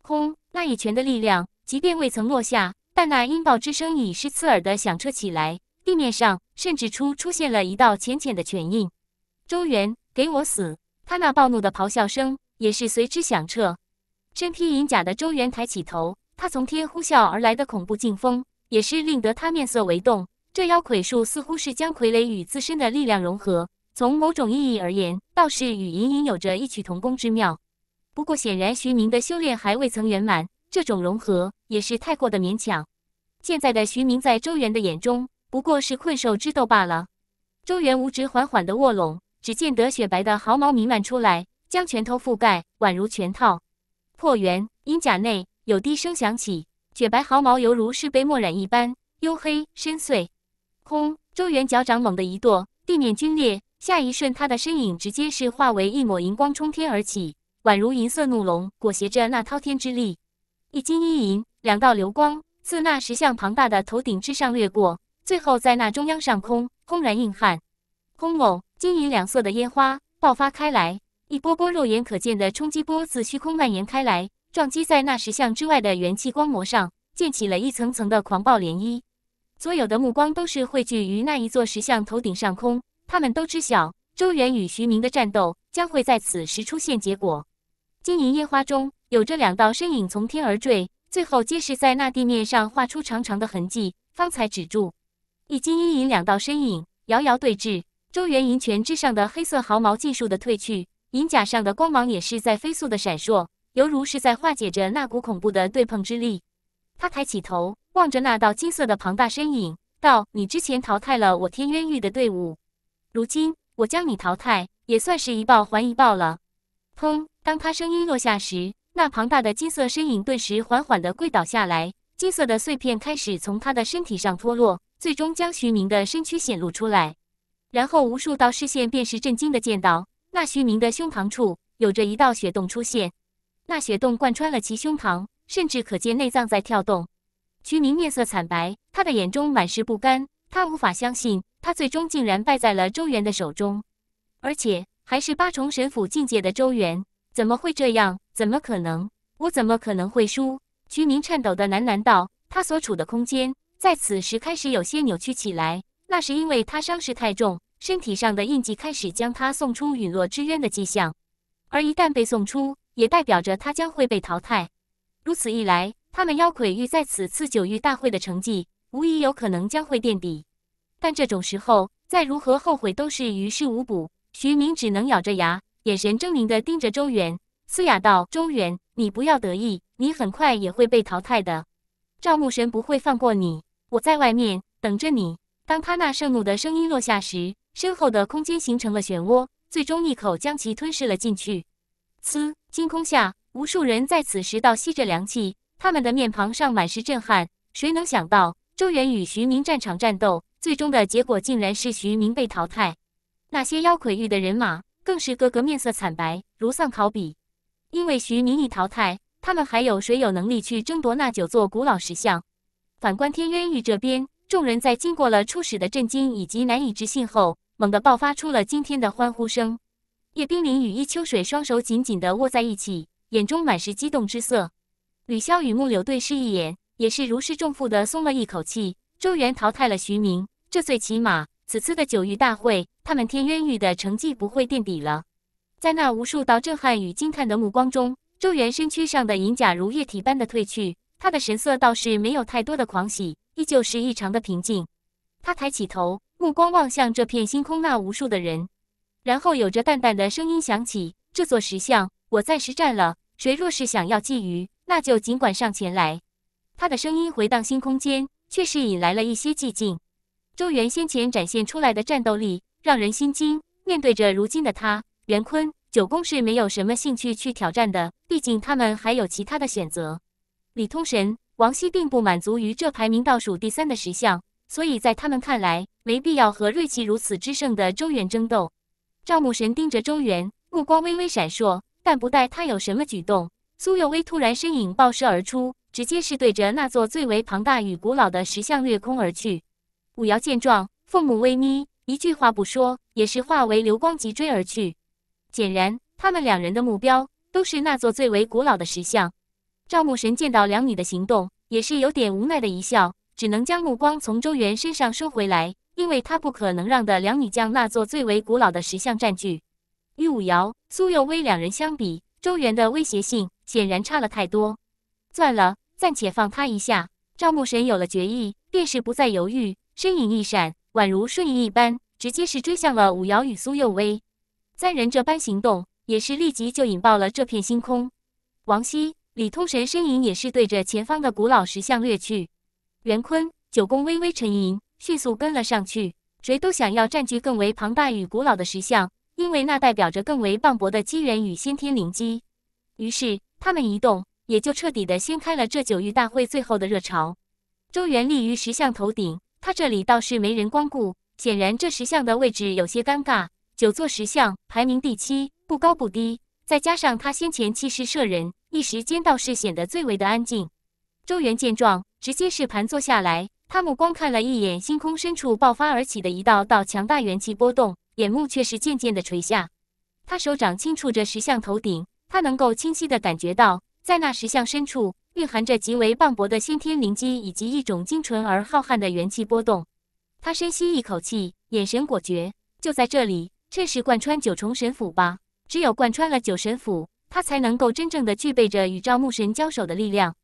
轰！那一拳的力量，即便未曾落下，但那音爆之声已是刺耳的响彻起来。地面上甚至出出现了一道浅浅的拳印。周元，给我死！他那暴怒的咆哮声也是随之响彻。身披银甲的周元抬起头，他从天呼啸而来的恐怖劲风，也是令得他面色微动。这妖傀术似乎是将傀儡与自身的力量融合，从某种意义而言，倒是与隐隐有着异曲同工之妙。不过显然，徐明的修炼还未曾圆满，这种融合也是太过的勉强。现在的徐明在周元的眼中，不过是困兽之斗罢了。周元五指缓缓的握拢，只见得雪白的毫毛弥漫出来，将拳头覆盖，宛如拳套。破元阴甲内有低声响起，雪白毫毛犹如是被墨染一般，黝黑深邃。轰！周元脚掌猛地一跺，地面龟裂。下一瞬，他的身影直接是化为一抹银光冲天而起，宛如银色怒龙，裹挟着那滔天之力。一金一银，两道流光自那石像庞大的头顶之上掠过，最后在那中央上空轰然硬汉。轰隆！金银两色的烟花爆发开来，一波波肉眼可见的冲击波自虚空蔓延开来，撞击在那石像之外的元气光膜上，溅起了一层层的狂暴涟漪。所有的目光都是汇聚于那一座石像头顶上空，他们都知晓周元与徐明的战斗将会在此时出现结果。金银烟花中，有着两道身影从天而坠，最后皆是在那地面上画出长长的痕迹，方才止住。一金一银两道身影遥遥对峙。周元银拳之上的黑色毫毛尽数的褪去，银甲上的光芒也是在飞速的闪烁，犹如是在化解着那股恐怖的对碰之力。他抬起头。望着那道金色的庞大身影，道：“你之前淘汰了我天渊域的队伍，如今我将你淘汰，也算是一报还一报了。”砰！当他声音落下时，那庞大的金色身影顿时缓缓的跪倒下来，金色的碎片开始从他的身体上脱落，最终将徐明的身躯显露出来。然后无数道视线便是震惊的见到，那徐明的胸膛处有着一道血洞出现，那血洞贯穿了其胸膛，甚至可见内脏在跳动。徐明面色惨白，他的眼中满是不甘。他无法相信，他最终竟然败在了周元的手中，而且还是八重神府境界的周元，怎么会这样？怎么可能？我怎么可能会输？徐明颤抖的喃喃道。他所处的空间在此时开始有些扭曲起来，那是因为他伤势太重，身体上的印记开始将他送出陨落之渊的迹象，而一旦被送出，也代表着他将会被淘汰。如此一来。他们妖魁域在此次九域大会的成绩，无疑有可能将会垫底。但这种时候，再如何后悔都是于事无补。徐明只能咬着牙，眼神狰狞地盯着周元，嘶哑道：“周元，你不要得意，你很快也会被淘汰的。赵牧神不会放过你，我在外面等着你。”当他那盛怒的声音落下时，身后的空间形成了漩涡，最终一口将其吞噬了进去。嘶！惊空下，无数人在此时倒吸着凉气。他们的面庞上满是震撼。谁能想到周元与徐明战场战斗，最终的结果竟然是徐明被淘汰？那些妖魁域的人马更是个个面色惨白，如丧考妣。因为徐明已淘汰，他们还有谁有能力去争夺那九座古老石像？反观天渊域这边，众人在经过了初始的震惊以及难以置信后，猛地爆发出了惊天的欢呼声。叶冰凌与易秋水双手紧紧地握在一起，眼中满是激动之色。吕潇与木柳对视一眼，也是如释重负的松了一口气。周元淘汰了徐明，这最起码此次的九域大会，他们天渊域的成绩不会垫底了。在那无数道震撼与惊叹的目光中，周元身躯上的银甲如液体般的褪去，他的神色倒是没有太多的狂喜，依旧是异常的平静。他抬起头，目光望向这片星空，那无数的人，然后有着淡淡的声音响起：“这座石像，我暂时占了。谁若是想要觊觎？”那就尽管上前来，他的声音回荡新空间，却是引来了一些寂静。周元先前展现出来的战斗力让人心惊，面对着如今的他，袁坤九宫是没有什么兴趣去挑战的，毕竟他们还有其他的选择。李通神、王希并不满足于这排名倒数第三的石像，所以在他们看来，没必要和锐气如此之盛的周元争斗。赵牧神盯着周元，目光微微闪烁，但不待他有什么举动。苏幼威突然身影爆射而出，直接是对着那座最为庞大与古老的石像掠空而去。武瑶见状，凤目微眯，一句话不说，也是化为流光急追而去。显然，他们两人的目标都是那座最为古老的石像。赵牧神见到两女的行动，也是有点无奈的一笑，只能将目光从周元身上收回来，因为他不可能让的两女将那座最为古老的石像占据。与武瑶、苏幼威两人相比，周元的威胁性显然差了太多，算了，暂且放他一下。赵牧神有了决意，便是不再犹豫，身影一闪，宛如瞬移一般，直接是追向了武瑶与苏又薇三人。这般行动，也是立即就引爆了这片星空。王希、李通神身影也是对着前方的古老石像掠去。元坤、九宫微微沉吟，迅速跟了上去。谁都想要占据更为庞大与古老的石像。因为那代表着更为磅礴的机缘与先天灵机，于是他们一动，也就彻底的掀开了这九域大会最后的热潮。周元立于石像头顶，他这里倒是没人光顾，显然这石像的位置有些尴尬。九座石像排名第七，不高不低，再加上他先前气势慑人，一时间倒是显得最为的安静。周元见状，直接是盘坐下来，他目光看了一眼星空深处爆发而起的一道道强大元气波动。眼目却是渐渐的垂下，他手掌轻触着石像头顶，他能够清晰的感觉到，在那石像深处蕴含着极为磅礴的先天灵机以及一种精纯而浩瀚的元气波动。他深吸一口气，眼神果决，就在这里，趁是贯穿九重神斧吧！只有贯穿了九神斧，他才能够真正的具备着与赵牧神交手的力量。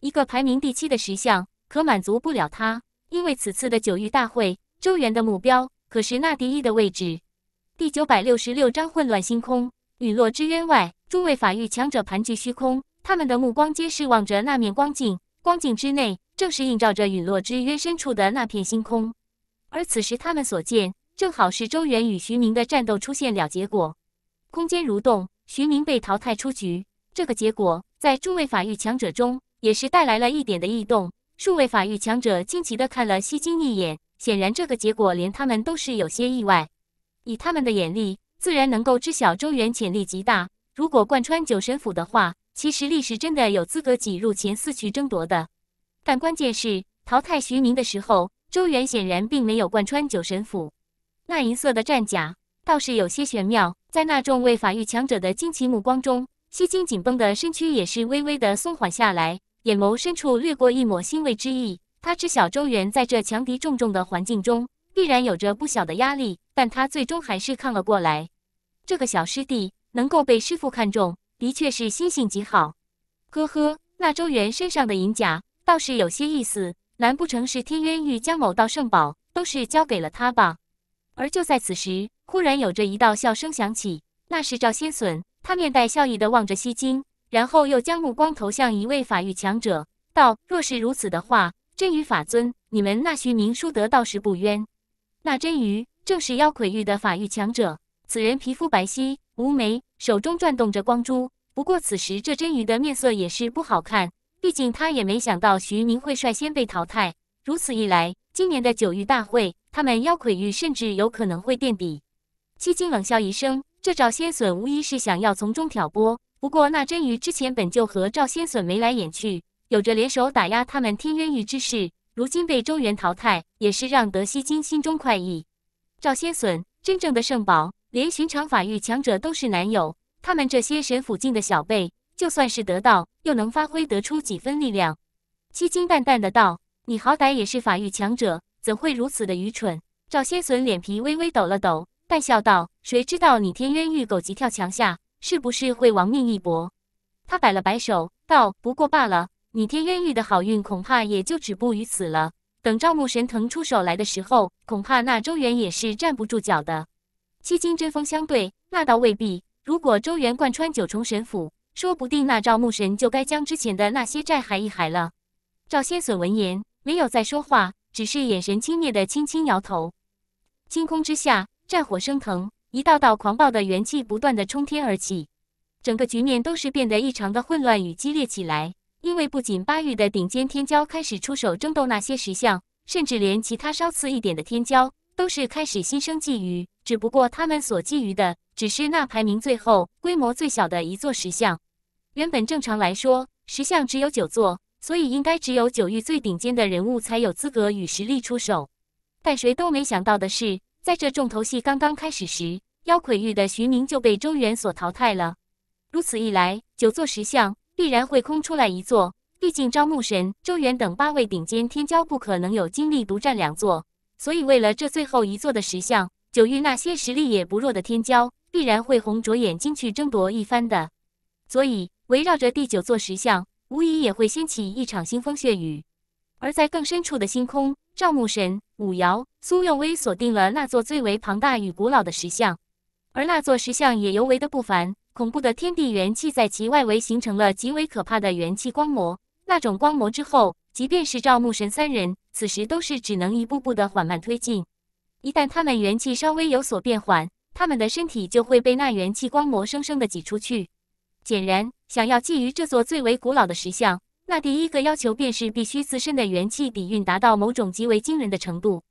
一个排名第七的石像，可满足不了他，因为此次的九域大会，周元的目标。可是那第一的位置，第九百六十六章混乱星空，陨落之渊外，诸位法域强者盘踞虚空，他们的目光皆是望着那面光镜，光镜之内正是映照着陨落之渊深处的那片星空。而此时他们所见，正好是周元与徐明的战斗出现了结果，空间蠕动，徐明被淘汰出局。这个结果在诸位法域强者中也是带来了一点的异动，数位法域强者惊奇的看了西金一眼。显然，这个结果连他们都是有些意外。以他们的眼力，自然能够知晓周元潜力极大。如果贯穿九神府的话，其实力是真的有资格挤入前四去争夺的。但关键是，淘汰徐明的时候，周元显然并没有贯穿九神府。那银色的战甲倒是有些玄妙，在那众位法域强者的惊奇目光中，西金紧绷的身躯也是微微的松缓下来，眼眸深处掠过一抹欣慰之意。他知晓周元在这强敌重重的环境中，必然有着不小的压力，但他最终还是抗了过来。这个小师弟能够被师父看中，的确是心性极好。呵呵，那周元身上的银甲倒是有些意思，难不成是天渊欲将某道圣宝都是交给了他吧？而就在此时，忽然有着一道笑声响起，那是赵仙隼，他面带笑意的望着西京，然后又将目光投向一位法域强者，道：“若是如此的话。”真鱼法尊，你们那徐明输得倒是不冤。那真鱼正是妖魁域的法域强者，此人皮肤白皙，无眉，手中转动着光珠。不过此时这真鱼的面色也是不好看，毕竟他也没想到徐明会率先被淘汰。如此一来，今年的九域大会，他们妖魁域甚至有可能会垫底。七金冷笑一声，这赵仙隼无疑是想要从中挑拨。不过那真鱼之前本就和赵仙隼眉来眼去。有着联手打压他们天渊域之势，如今被周元淘汰，也是让德西金心中快意。赵仙损真正的圣宝，连寻常法域强者都是难有。他们这些神府境的小辈，就算是得到，又能发挥得出几分力量？西金淡淡的道：“你好歹也是法域强者，怎会如此的愚蠢？”赵仙隼脸皮微微抖了抖，淡笑道：“谁知道你天渊域狗急跳墙下，是不是会亡命一搏？”他摆了摆手，道：“不过罢了。”你天渊域的好运恐怕也就止步于此了。等赵牧神腾出手来的时候，恐怕那周元也是站不住脚的。七星针锋相对，那倒未必。如果周元贯穿九重神府，说不定那赵牧神就该将之前的那些债还一还了。赵仙隼闻言没有再说话，只是眼神轻蔑的轻轻摇头。星空之下，战火升腾，一道道狂暴的元气不断的冲天而起，整个局面都是变得异常的混乱与激烈起来。因为不仅八域的顶尖天骄开始出手争斗那些石像，甚至连其他稍次一点的天骄都是开始心生觊觎。只不过他们所觊觎的只是那排名最后、规模最小的一座石像。原本正常来说，石像只有九座，所以应该只有九域最顶尖的人物才有资格与实力出手。但谁都没想到的是，在这重头戏刚刚开始时，妖魁域的徐明就被周元所淘汰了。如此一来，九座石像。必然会空出来一座，毕竟招募神周元等八位顶尖天骄不可能有精力独占两座，所以为了这最后一座的石像，九域那些实力也不弱的天骄必然会红着眼睛去争夺一番的。所以围绕着第九座石像，无疑也会掀起一场腥风血雨。而在更深处的星空，招募神武瑶、苏永威锁定了那座最为庞大与古老的石像，而那座石像也尤为的不凡。恐怖的天地元气在其外围形成了极为可怕的元气光膜，那种光膜之后，即便是赵牧神三人，此时都是只能一步步的缓慢推进。一旦他们元气稍微有所变缓，他们的身体就会被那元气光膜生生的挤出去。显然，想要觊觎这座最为古老的石像，那第一个要求便是必须自身的元气底蕴达到某种极为惊人的程度，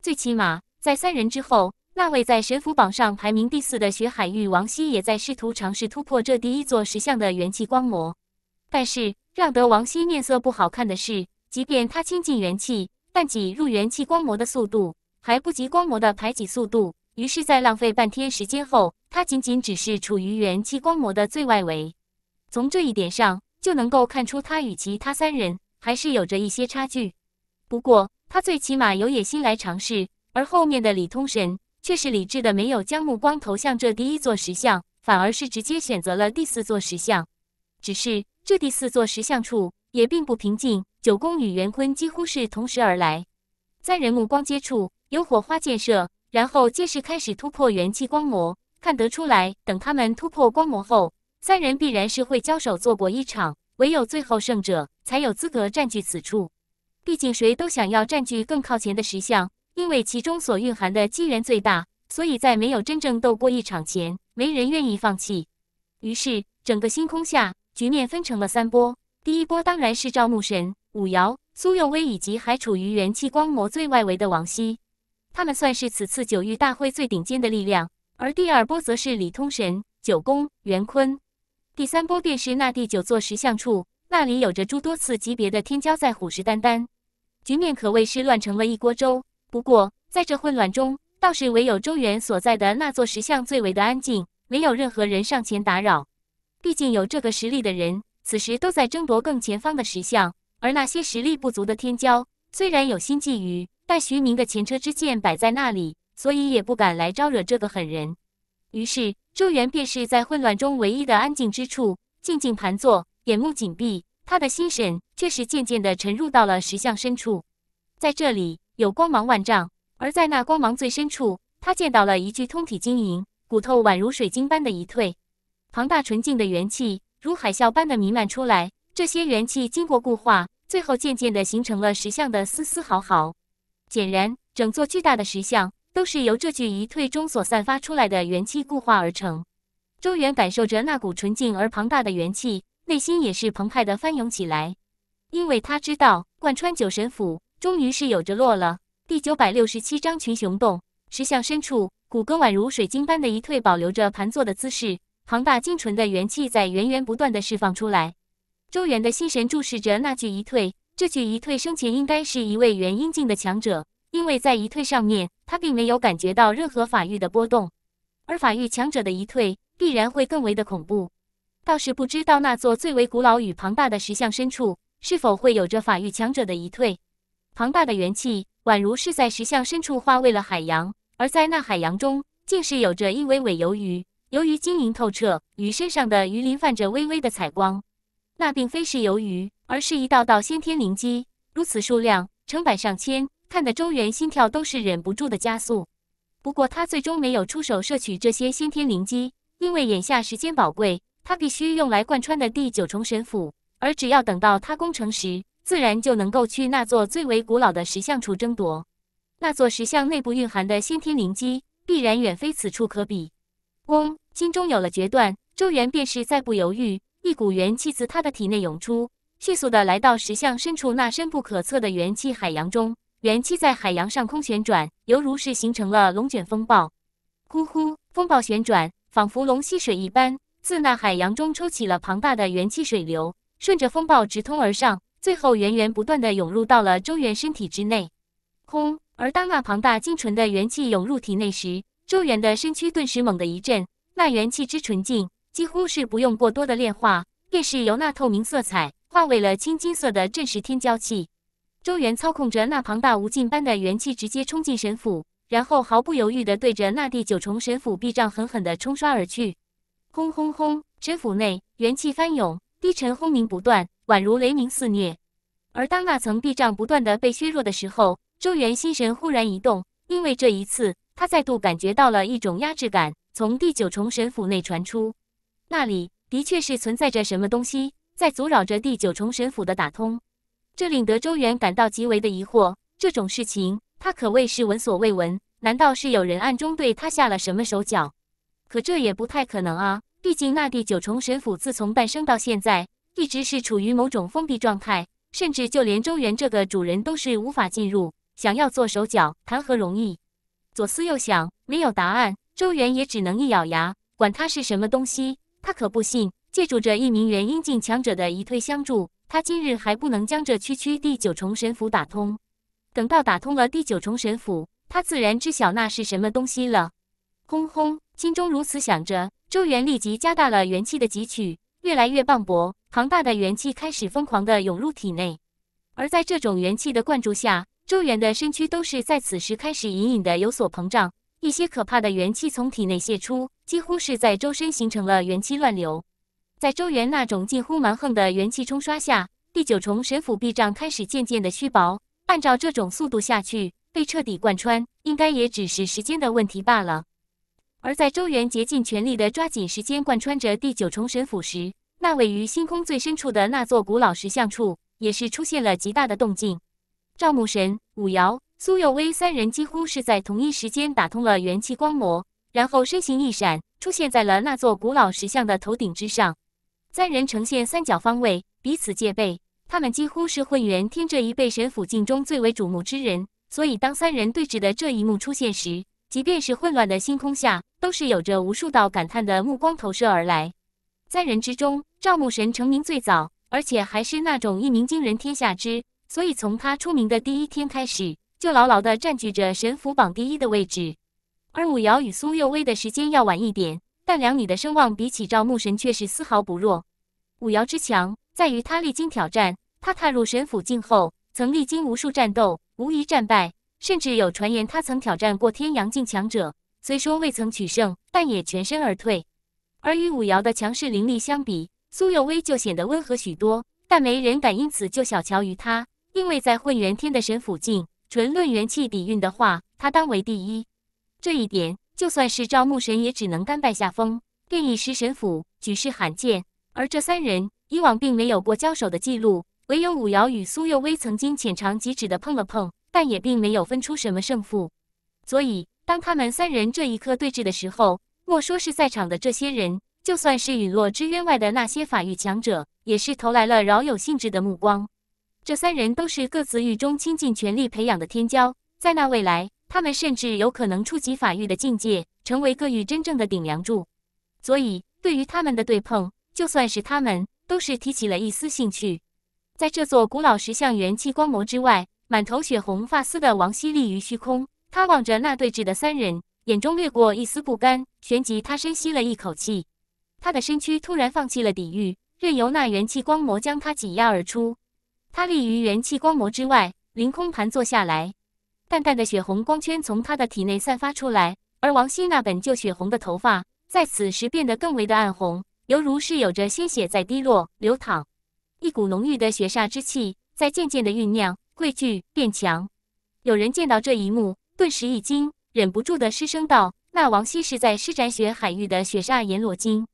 最起码在三人之后。那位在神符榜上排名第四的雪海玉王希也在试图尝试突破这第一座石像的元气光膜，但是让得王希面色不好看的是，即便他倾尽元气，但挤入元气光膜的速度还不及光膜的排挤速度。于是，在浪费半天时间后，他仅仅只是处于元气光膜的最外围。从这一点上就能够看出，他与其他三人还是有着一些差距。不过，他最起码有野心来尝试，而后面的李通神。却是理智的，没有将目光投向这第一座石像，反而是直接选择了第四座石像。只是这第四座石像处也并不平静，九宫与元坤几乎是同时而来，三人目光接触，有火花溅射，然后皆是开始突破元气光膜。看得出来，等他们突破光膜后，三人必然是会交手做过一场，唯有最后胜者才有资格占据此处。毕竟谁都想要占据更靠前的石像。因为其中所蕴含的机缘最大，所以在没有真正斗过一场前，没人愿意放弃。于是，整个星空下局面分成了三波：第一波当然是赵牧神、武瑶、苏又威以及还处于元气光膜最外围的王希，他们算是此次九域大会最顶尖的力量；而第二波则是李通神、九宫、元坤；第三波便是那第九座石像处，那里有着诸多次级别的天骄在虎视眈眈，局面可谓是乱成了一锅粥。不过，在这混乱中，倒是唯有周元所在的那座石像最为的安静，没有任何人上前打扰。毕竟有这个实力的人，此时都在争夺更前方的石像，而那些实力不足的天骄，虽然有心觊觎，但徐明的前车之鉴摆在那里，所以也不敢来招惹这个狠人。于是，周元便是在混乱中唯一的安静之处，静静盘坐，眼目紧闭，他的心神却是渐渐的沉入到了石像深处，在这里。有光芒万丈，而在那光芒最深处，他见到了一具通体晶莹、骨头宛如水晶般的一退，庞大纯净的元气如海啸般的弥漫出来。这些元气经过固化，最后渐渐的形成了石像的丝丝毫毫。显然，整座巨大的石像都是由这具一退中所散发出来的元气固化而成。周元感受着那股纯净而庞大的元气，内心也是澎湃的翻涌起来，因为他知道，贯穿九神府。终于是有着落了。第九百六十七章群雄动。石像深处，古根宛如水晶般的一退，保留着盘坐的姿势，庞大精纯的元气在源源不断的释放出来。周元的心神注视着那具一退，这具一退生前应该是一位元婴境的强者，因为在一退上面，他并没有感觉到任何法域的波动，而法域强者的一退必然会更为的恐怖。倒是不知道那座最为古老与庞大的石像深处，是否会有着法域强者的一退。庞大的元气宛如是在石像深处化为了海洋，而在那海洋中，竟是有着一尾尾鱿鱼。鱿鱼晶莹透彻，鱼身上的鱼鳞泛着微微的彩光。那并非是鱿鱼，而是一道道先天灵机，如此数量，成百上千，看得周元心跳都是忍不住的加速。不过他最终没有出手摄取这些先天灵机，因为眼下时间宝贵，他必须用来贯穿的第九重神斧。而只要等到他攻城时。自然就能够去那座最为古老的石像处争夺。那座石像内部蕴含的先天灵机，必然远非此处可比。嗡，心中有了决断，周元便是再不犹豫，一股元气自他的体内涌出，迅速的来到石像深处那深不可测的元气海洋中。元气在海洋上空旋转，犹如是形成了龙卷风暴。呼呼，风暴旋转，仿佛龙吸水一般，自那海洋中抽起了庞大的元气水流，顺着风暴直通而上。最后源源不断的涌入到了周元身体之内，轰！而当那庞大精纯的元气涌入体内时，周元的身躯顿时猛地一震。那元气之纯净，几乎是不用过多的炼化，便是由那透明色彩化为了青金色的阵石天骄气。周元操控着那庞大无尽般的元气，直接冲进神府，然后毫不犹豫的对着那第九重神府壁障狠狠的冲刷而去。轰轰轰！神府内元气翻涌，低沉轰鸣不断。宛如雷鸣肆虐，而当那层壁障不断的被削弱的时候，周元心神忽然一动，因为这一次他再度感觉到了一种压制感，从第九重神府内传出。那里的确是存在着什么东西在阻扰着第九重神府的打通，这令得周元感到极为的疑惑。这种事情他可谓是闻所未闻，难道是有人暗中对他下了什么手脚？可这也不太可能啊，毕竟那第九重神府自从诞生到现在。一直是处于某种封闭状态，甚至就连周元这个主人都是无法进入。想要做手脚，谈何容易？左思右想，没有答案，周元也只能一咬牙，管他是什么东西，他可不信。借助着一名元婴境强者的以退相助，他今日还不能将这区区第九重神府打通。等到打通了第九重神府，他自然知晓那是什么东西了。轰轰，心中如此想着，周元立即加大了元气的汲取，越来越磅礴。庞大的元气开始疯狂的涌入体内，而在这种元气的灌注下，周元的身躯都是在此时开始隐隐的有所膨胀，一些可怕的元气从体内泄出，几乎是在周身形成了元气乱流。在周元那种近乎蛮横的元气冲刷下，第九重神府壁障开始渐渐的虚薄，按照这种速度下去，被彻底贯穿，应该也只是时间的问题罢了。而在周元竭尽全力的抓紧时间贯穿着第九重神府时，那位于星空最深处的那座古老石像处，也是出现了极大的动静。赵牧神、武瑶、苏有威三人几乎是在同一时间打通了元气光膜，然后身形一闪，出现在了那座古老石像的头顶之上。三人呈现三角方位，彼此戒备。他们几乎是混元天这一辈神辅境中最为瞩目之人，所以当三人对峙的这一幕出现时，即便是混乱的星空下，都是有着无数道感叹的目光投射而来。三人之中，赵牧神成名最早，而且还是那种一鸣惊人天下知，所以从他出名的第一天开始，就牢牢地占据着神符榜第一的位置。而武瑶与苏幼薇的时间要晚一点，但两女的声望比起赵牧神却是丝毫不弱。武瑶之强，在于她历经挑战，她踏入神府境后，曾历经无数战斗，无一战败，甚至有传言她曾挑战过天阳境强者，虽说未曾取胜，但也全身而退。而与武瑶的强势凌厉相比，苏幼威就显得温和许多。但没人敢因此就小瞧于他，因为在混元天的神府境，纯论元气底蕴的话，他当为第一。这一点，就算是招募神也只能甘拜下风。变异十神府，举世罕见。而这三人以往并没有过交手的记录，唯有武瑶与苏又威曾经浅尝即止的碰了碰，但也并没有分出什么胜负。所以，当他们三人这一刻对峙的时候。莫说是赛场的这些人，就算是陨落之渊外的那些法域强者，也是投来了饶有兴致的目光。这三人都是各自域中倾尽全力培养的天骄，在那未来，他们甚至有可能触及法域的境界，成为各域真正的顶梁柱。所以，对于他们的对碰，就算是他们，都是提起了一丝兴趣。在这座古老石像元气光膜之外，满头血红发丝的王希立于虚空，他望着那对峙的三人。眼中掠过一丝不甘，旋即他深吸了一口气，他的身躯突然放弃了抵御，任由那元气光魔将他挤压而出。他立于元气光魔之外，凌空盘坐下来，淡淡的血红光圈从他的体内散发出来，而王希那本就血红的头发在此时变得更为的暗红，犹如是有着鲜血在滴落流淌。一股浓郁的血煞之气在渐渐的酝酿、汇聚、变强。有人见到这一幕，顿时一惊。忍不住的失声道：“那王希是在施展雪海域的雪煞阎罗经，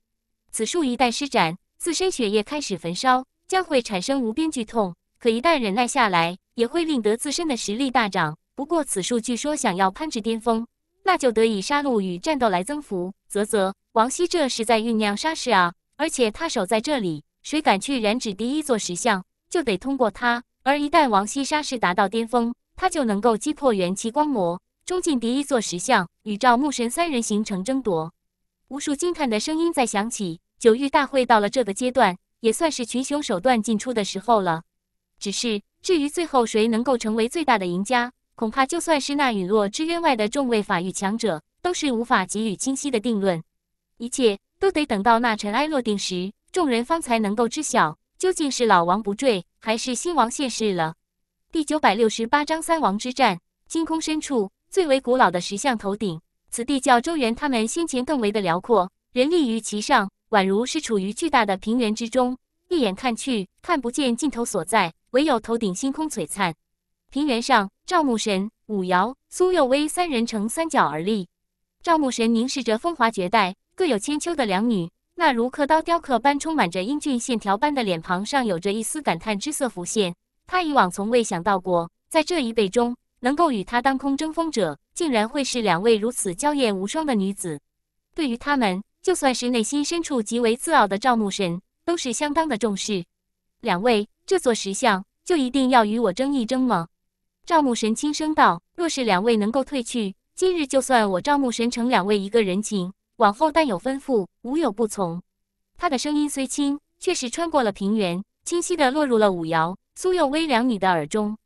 此术一旦施展，自身血液开始焚烧，将会产生无边剧痛。可一旦忍耐下来，也会令得自身的实力大涨。不过此术据说想要攀至巅峰，那就得以杀戮与战斗来增幅。啧啧，王希这是在酝酿杀势啊！而且他守在这里，谁敢去染指第一座石像，就得通过他。而一旦王希杀势达到巅峰，他就能够击破元气光魔。”冲进第一座石像，与赵牧神三人形成争夺。无数惊叹的声音在响起。九域大会到了这个阶段，也算是群雄手段尽出的时候了。只是至于最后谁能够成为最大的赢家，恐怕就算是那陨落之渊外的众位法域强者，都是无法给予清晰的定论。一切都得等到那尘埃落定时，众人方才能够知晓究竟是老王不坠，还是新王现世了。第九百六十八章三王之战，星空深处。最为古老的石像头顶，此地叫周元，他们心情更为的辽阔。人立于其上，宛如是处于巨大的平原之中，一眼看去看不见尽头所在，唯有头顶星空璀璨。平原上，赵牧神、武瑶、苏幼薇三人呈三角而立。赵牧神凝视着风华绝代、各有千秋的两女，那如刻刀雕刻般充满着英俊线条般的脸庞上，有着一丝感叹之色浮现。他以往从未想到过，在这一辈中。能够与他当空争锋者，竟然会是两位如此娇艳无双的女子。对于他们，就算是内心深处极为自傲的赵牧神，都是相当的重视。两位，这座石像就一定要与我争一争吗？赵牧神轻声道：“若是两位能够退去，今日就算我赵牧神成两位一个人情，往后但有吩咐，无有不从。”他的声音虽轻，却是穿过了平原，清晰的落入了武瑶、苏又微两女的耳中。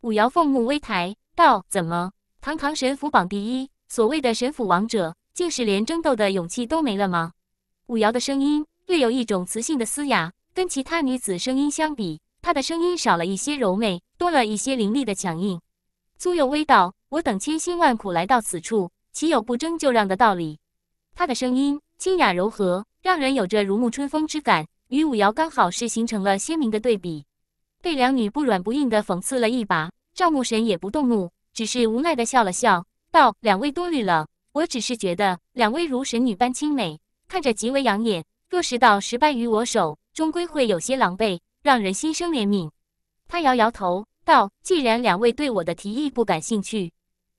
武瑶凤目微抬。道怎么，堂堂神府榜第一，所谓的神府王者，竟是连争斗的勇气都没了吗？武瑶的声音略有一种磁性的嘶哑，跟其他女子声音相比，她的声音少了一些柔媚，多了一些凌厉的强硬。苏有微道：“我等千辛万苦来到此处，岂有不争就让的道理？”她的声音清雅柔和，让人有着如沐春风之感，与武瑶刚好是形成了鲜明的对比，对两女不软不硬的讽刺了一把。赵牧神也不动怒，只是无奈的笑了笑，道：“两位多虑了，我只是觉得两位如神女般清美，看着极为养眼。若是到时败于我手，终归会有些狼狈，让人心生怜悯。”他摇摇头，道：“既然两位对我的提议不感兴趣，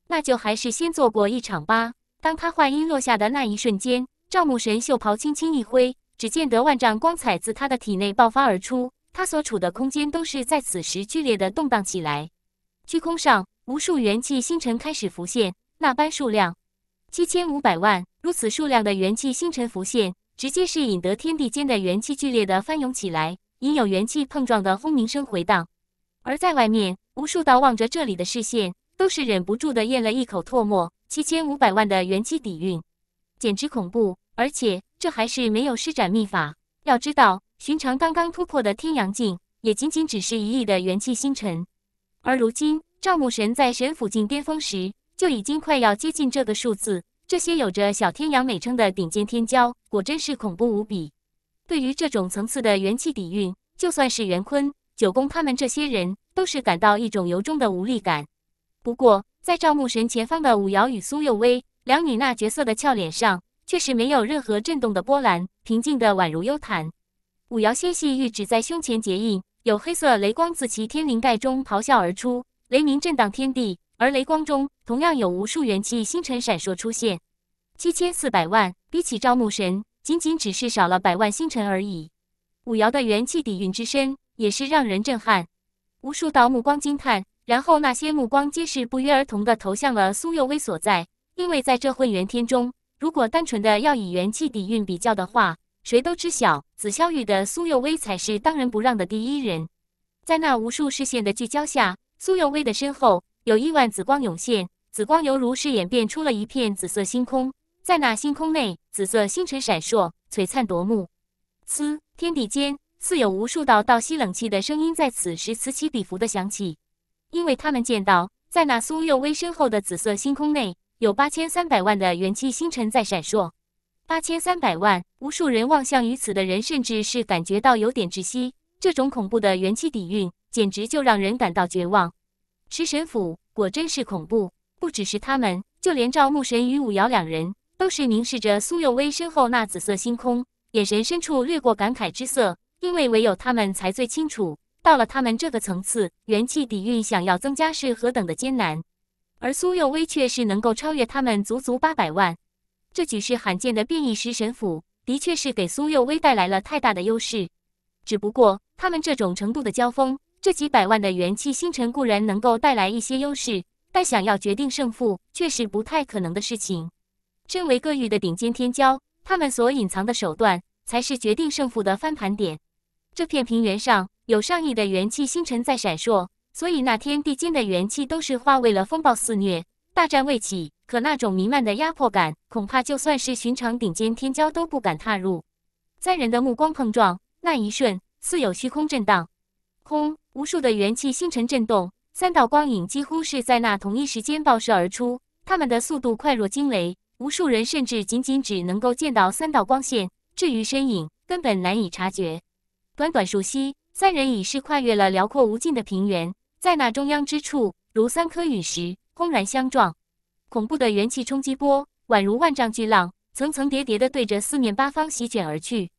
那就还是先做过一场吧。”当他话音落下的那一瞬间，赵牧神袖袍轻轻一挥，只见得万丈光彩自他的体内爆发而出，他所处的空间都是在此时剧烈的动荡起来。虚空上，无数元气星辰开始浮现，那般数量，七千五百万。如此数量的元气星辰浮现，直接是引得天地间的元气剧烈的翻涌起来，引有元气碰撞的轰鸣声回荡。而在外面，无数道望着这里的视线，都是忍不住的咽了一口唾沫。七千五百万的元气底蕴，简直恐怖！而且这还是没有施展秘法。要知道，寻常刚刚突破的天阳境，也仅仅只是一亿的元气星辰。而如今，赵牧神在神府境巅峰时，就已经快要接近这个数字。这些有着“小天阳”美称的顶尖天骄，果真是恐怖无比。对于这种层次的元气底蕴，就算是元坤、九宫他们这些人，都是感到一种由衷的无力感。不过，在赵牧神前方的武瑶与苏幼薇两女那角色的俏脸上，却是没有任何震动的波澜，平静的宛如幽潭。武瑶纤细玉指在胸前结印。有黑色雷光自其天灵盖中咆哮而出，雷鸣震荡天地，而雷光中同样有无数元气星辰闪烁出现。七千四百万，比起招募神，仅仅只是少了百万星辰而已。武瑶的元气底蕴之深，也是让人震撼。无数道目光惊叹，然后那些目光皆是不约而同的投向了苏幼薇所在，因为在这混元天中，如果单纯的要以元气底蕴比较的话。谁都知晓，紫霄域的苏幼薇才是当仁不让的第一人。在那无数视线的聚焦下，苏幼薇的身后有亿万紫光涌现，紫光犹如是演变出了一片紫色星空。在那星空内，紫色星辰闪烁，璀璨夺目。嘶，天地间似有无数道倒吸冷气的声音在此时此起彼伏的响起，因为他们见到，在那苏幼薇身后的紫色星空内，有八千三百万的元气星辰在闪烁。八千三百万，无数人望向于此的人，甚至是感觉到有点窒息。这种恐怖的元气底蕴，简直就让人感到绝望。食神府果真是恐怖，不只是他们，就连赵牧神与武瑶两人都是凝视着苏幼薇身后那紫色星空，眼神深处掠过感慨之色。因为唯有他们才最清楚，到了他们这个层次，元气底蕴想要增加是何等的艰难。而苏幼薇却是能够超越他们足足八百万。这举世罕见的变异食神斧，的确是给苏幼薇带来了太大的优势。只不过他们这种程度的交锋，这几百万的元气星辰固然能够带来一些优势，但想要决定胜负，却是不太可能的事情。身为各域的顶尖天骄，他们所隐藏的手段，才是决定胜负的翻盘点。这片平原上有上亿的元气星辰在闪烁，所以那天地间的元气都是化为了风暴肆虐。大战未起。可那种弥漫的压迫感，恐怕就算是寻常顶尖天骄都不敢踏入。三人的目光碰撞那一瞬，似有虚空震荡，轰！无数的元气星辰震动，三道光影几乎是在那同一时间爆射而出。他们的速度快若惊雷，无数人甚至仅仅只能够见到三道光线，至于身影，根本难以察觉。短短数息，三人已是跨越了辽阔无尽的平原，在那中央之处，如三颗陨石轰然相撞。恐怖的元气冲击波，宛如万丈巨浪，层层叠叠的对着四面八方席卷而去。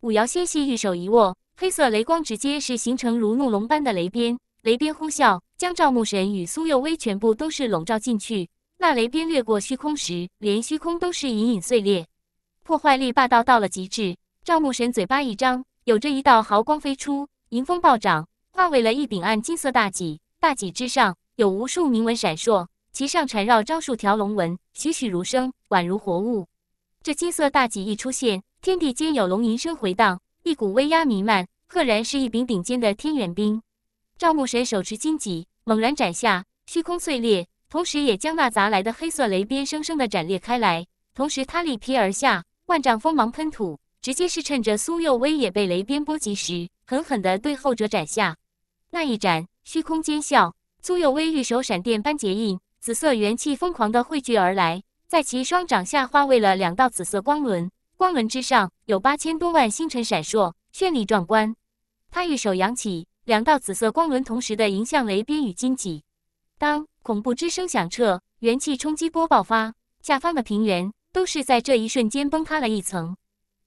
武瑶纤细玉手一握，黑色雷光直接是形成如怒龙般的雷鞭，雷鞭呼啸，将赵牧神与苏幼薇全部都是笼罩进去。那雷鞭掠过虚空时，连虚空都是隐隐碎裂，破坏力霸道到了极致。赵牧神嘴巴一张，有着一道毫光飞出，迎风暴涨，化为了一柄暗金色大戟，大戟之上有无数铭文闪烁。其上缠绕招数条龙纹，栩栩如生，宛如活物。这金色大戟一出现，天地间有龙吟声回荡，一股威压弥漫，赫然是一柄顶尖的天元兵。赵牧神手持金戟，猛然斩下，虚空碎裂，同时也将那砸来的黑色雷鞭生生的斩裂开来。同时，他力劈而下，万丈锋芒喷吐，直接是趁着苏幼薇也被雷鞭波及时，狠狠地对后者斩下。那一斩，虚空尖啸，苏幼薇玉手闪电般结印。紫色元气疯狂地汇聚而来，在其双掌下化为了两道紫色光轮，光轮之上有八千多万星辰闪烁，绚丽壮观。他一手扬起，两道紫色光轮同时的迎向雷鞭与荆棘。当恐怖之声响彻，元气冲击波爆发，下方的平原都是在这一瞬间崩塌了一层。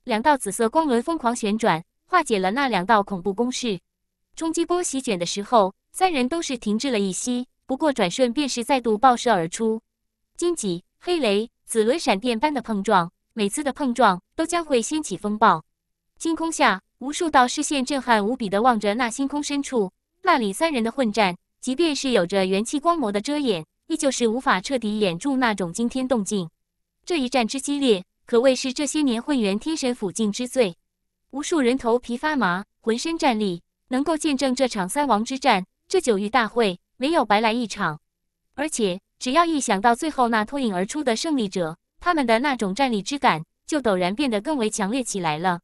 两道紫色光轮疯狂旋转，化解了那两道恐怖攻势。冲击波席卷的时候，三人都是停滞了一息。不过转瞬便是再度爆射而出，荆棘、黑雷、紫轮、闪电般的碰撞，每次的碰撞都将会掀起风暴。星空下，无数道视线震撼无比的望着那星空深处，那里三人的混战，即便是有着元气光魔的遮掩，依旧是无法彻底掩住那种惊天动静。这一战之激烈，可谓是这些年混元天神府境之最，无数人头皮发麻，浑身战栗。能够见证这场三王之战，这九域大会。没有白来一场，而且只要一想到最后那脱颖而出的胜利者，他们的那种战力之感就陡然变得更为强烈起来了。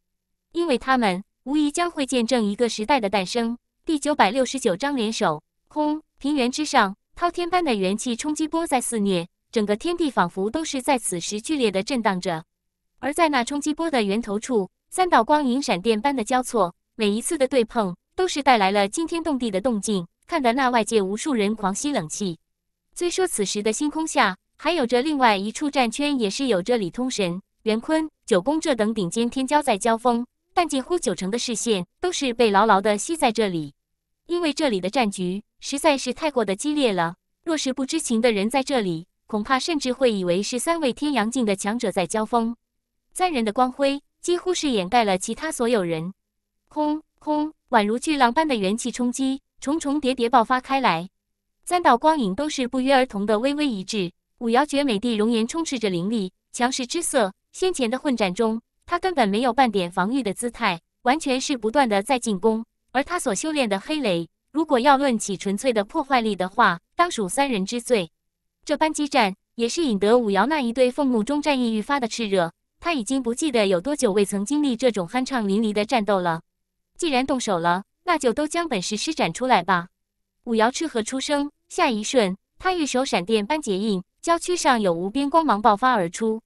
因为他们无疑将会见证一个时代的诞生。第九百六十九章联手。轰！平原之上，滔天般的元气冲击波在肆虐，整个天地仿佛都是在此时剧烈的震荡着。而在那冲击波的源头处，三道光影闪电般的交错，每一次的对碰都是带来了惊天动地的动静。看得那外界无数人狂吸冷气。虽说此时的星空下还有着另外一处战圈，也是有着李通神、袁坤、九宫这等顶尖天骄在交锋，但近乎九成的视线都是被牢牢的吸在这里，因为这里的战局实在是太过的激烈了。若是不知情的人在这里，恐怕甚至会以为是三位天阳境的强者在交锋。三人的光辉几乎是掩盖了其他所有人。轰轰，宛如巨浪般的元气冲击。重重叠叠爆发开来，三道光影都是不约而同的微微一致。武瑶绝美的容颜充斥着凌厉强势之色。先前的混战中，他根本没有半点防御的姿态，完全是不断的在进攻。而他所修炼的黑雷，如果要论起纯粹的破坏力的话，当属三人之最。这般激战，也是引得武瑶那一对凤目中战意愈发的炽热。他已经不记得有多久未曾经历这种酣畅淋漓的战斗了。既然动手了。那就都将本事施展出来吧！武瑶赤合出生，下一瞬，他玉手闪电般结印，娇躯上有无边光芒爆发而出。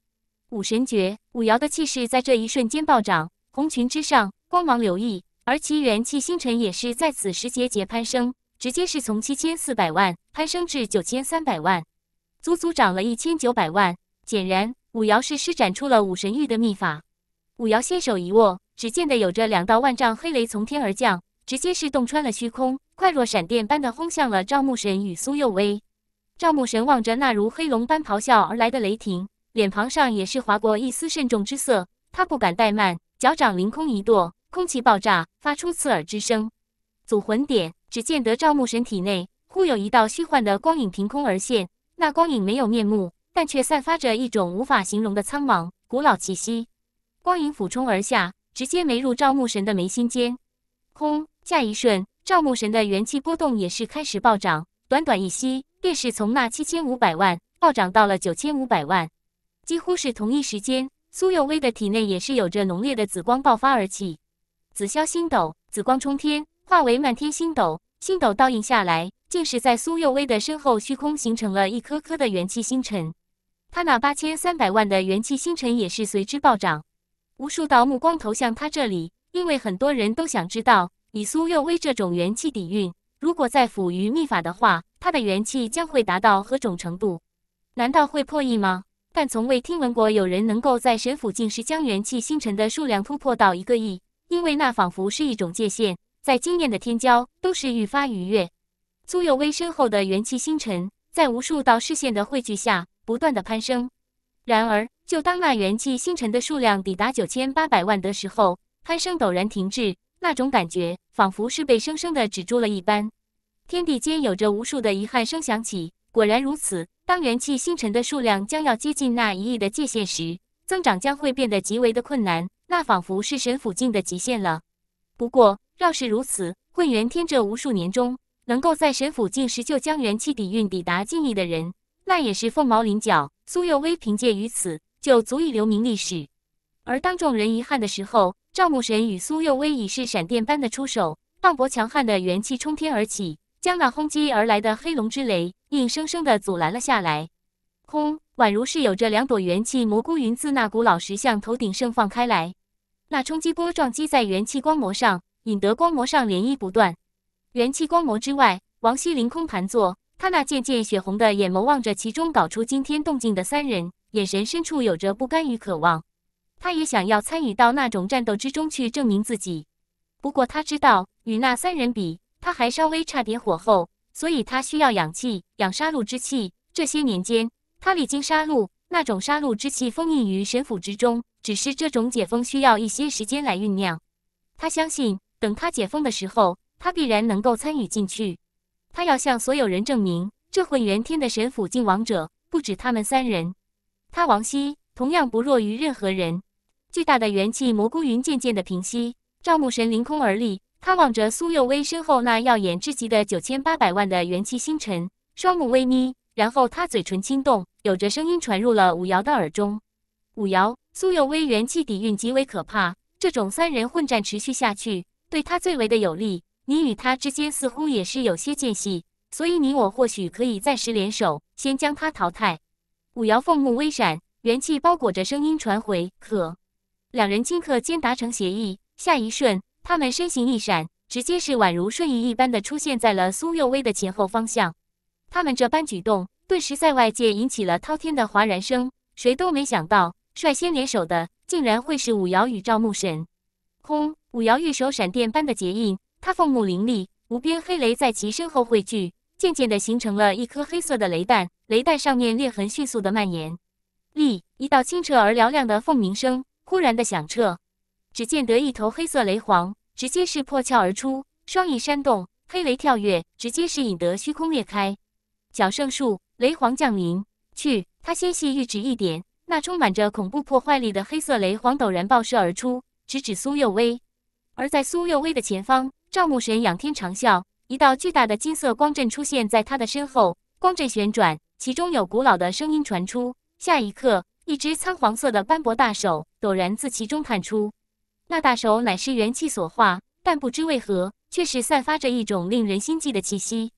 武神诀，武瑶的气势在这一瞬间暴涨，红裙之上光芒流溢，而其元气星辰也是在此时节节攀升，直接是从七千四百万攀升至九千三百万，足足涨了一千九百万。显然，武瑶是施展出了武神域的秘法。武瑶先手一握，只见得有着两道万丈黑雷从天而降。直接是洞穿了虚空，快若闪电般的轰向了赵牧神与苏幼威。赵牧神望着那如黑龙般咆哮而来的雷霆，脸庞上也是划过一丝慎重之色。他不敢怠慢，脚掌凌空一跺，空气爆炸，发出刺耳之声。祖魂点，只见得赵牧神体内忽有一道虚幻的光影凭空而现，那光影没有面目，但却散发着一种无法形容的苍茫古老气息。光影俯冲而下，直接没入赵牧神的眉心间，空。下一瞬，赵木神的元气波动也是开始暴涨，短短一息便是从那七千五百万暴涨到了九千五百万。几乎是同一时间，苏幼威的体内也是有着浓烈的紫光爆发而起，紫霄星斗，紫光冲天，化为漫天星斗，星斗倒映下来，竟是在苏幼威的身后虚空形成了一颗颗的元气星辰。他那八千三百万的元气星辰也是随之暴涨，无数道目光投向他这里，因为很多人都想知道。以苏幼威这种元气底蕴，如果再辅于秘法的话，他的元气将会达到何种程度？难道会破亿吗？但从未听闻过有人能够在神府境时将元气星辰的数量突破到一个亿，因为那仿佛是一种界限。在惊艳的天骄都是愈发愉悦。苏又威身后的元气星辰，在无数道视线的汇聚下，不断的攀升。然而，就当那元气星辰的数量抵达九千八百万的时候，攀升陡然停滞。那种感觉，仿佛是被生生的止住了一般。天地间有着无数的遗憾声响起。果然如此，当元气星辰的数量将要接近那一亿的界限时，增长将会变得极为的困难。那仿佛是神府境的极限了。不过，饶是如此，混元天这无数年中，能够在神府境时就将元气底蕴抵达境亿的人，那也是凤毛麟角。苏幼薇凭借于此，就足以留名历史。而当众人遗憾的时候，赵牧神与苏又威已是闪电般的出手，磅礴强悍的元气冲天而起，将那轰击而来的黑龙之雷硬生生的阻拦了下来。空，宛如是有着两朵元气蘑菇云自那古老石像头顶盛放开来。那冲击波撞击在元气光膜上，引得光膜上涟漪不断。元气光膜之外，王希凌空盘坐，他那渐渐血红的眼眸望着其中搞出惊天动静的三人，眼神深处有着不甘与渴望。他也想要参与到那种战斗之中去证明自己，不过他知道与那三人比，他还稍微差点火候，所以他需要氧气、养杀戮之气。这些年间，他历经杀戮，那种杀戮之气封印于神府之中，只是这种解封需要一些时间来酝酿。他相信，等他解封的时候，他必然能够参与进去。他要向所有人证明，这混元天的神府境王者不止他们三人，他王希同样不弱于任何人。巨大的元气蘑菇云渐渐的平息，赵牧神凌空而立，他望着苏佑威身后那耀眼之极的九千八百万的元气星辰，双目微眯，然后他嘴唇轻动，有着声音传入了武瑶的耳中。武瑶，苏佑威元气底蕴极为可怕，这种三人混战持续下去，对他最为的有利。你与他之间似乎也是有些间隙，所以你我或许可以暂时联手，先将他淘汰。武瑶凤目微闪，元气包裹着声音传回，可。两人顷刻间达成协议，下一瞬，他们身形一闪，直接是宛如瞬移一般的出现在了苏幼薇的前后方向。他们这般举动，顿时在外界引起了滔天的哗然声。谁都没想到，率先联手的竟然会是武瑶与赵牧神。轰！武瑶玉手闪电般的结印，他凤目凌厉，无边黑雷在其身后汇聚，渐渐的形成了一颗黑色的雷弹。雷弹上面裂痕迅速的蔓延。立！一道清澈而嘹亮的凤鸣声。忽然的响彻，只见得一头黑色雷皇直接是破壳而出，双翼扇动，黑雷跳跃，直接是引得虚空裂开。角圣术，雷皇降临！去，他纤细玉指一点，那充满着恐怖破坏力的黑色雷皇陡然爆射而出，直指苏幼威。而在苏幼威的前方，赵牧神仰天长啸，一道巨大的金色光阵出现在他的身后，光阵旋转，其中有古老的声音传出。下一刻，一只苍黄色的斑驳大手。陡然自其中探出，那大手乃是元气所化，但不知为何，却是散发着一种令人心悸的气息。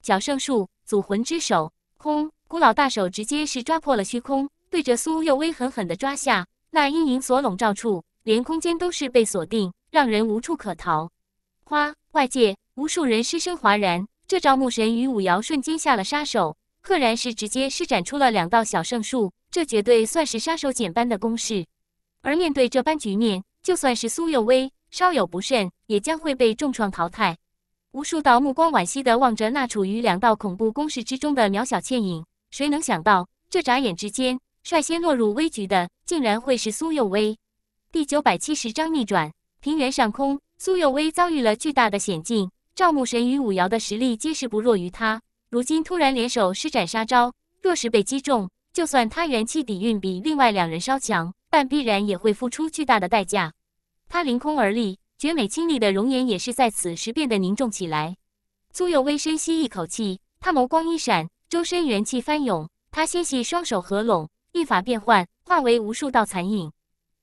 小圣术，祖魂之手，空古老大手直接是抓破了虚空，对着苏又威狠狠的抓下。那阴影所笼罩处，连空间都是被锁定，让人无处可逃。哗！外界无数人失声哗然，这招木神与武瑶瞬间下了杀手，赫然是直接施展出了两道小圣术，这绝对算是杀手锏般的攻势。而面对这般局面，就算是苏有威稍有不慎，也将会被重创淘汰。无数道目光惋惜地望着那处于两道恐怖攻势之中的渺小倩影。谁能想到，这眨眼之间，率先落入危局的，竟然会是苏有威？第九百七十章逆转。平原上空，苏有威遭遇了巨大的险境。赵牧神与武瑶的实力皆是不弱于他，如今突然联手施展杀招，若是被击中，就算他元气底蕴比另外两人稍强。但必然也会付出巨大的代价。他凌空而立，绝美清丽的容颜也是在此时变得凝重起来。苏又微深吸一口气，他眸光一闪，周身元气翻涌。他纤细双手合拢，一法变幻，化为无数道残影。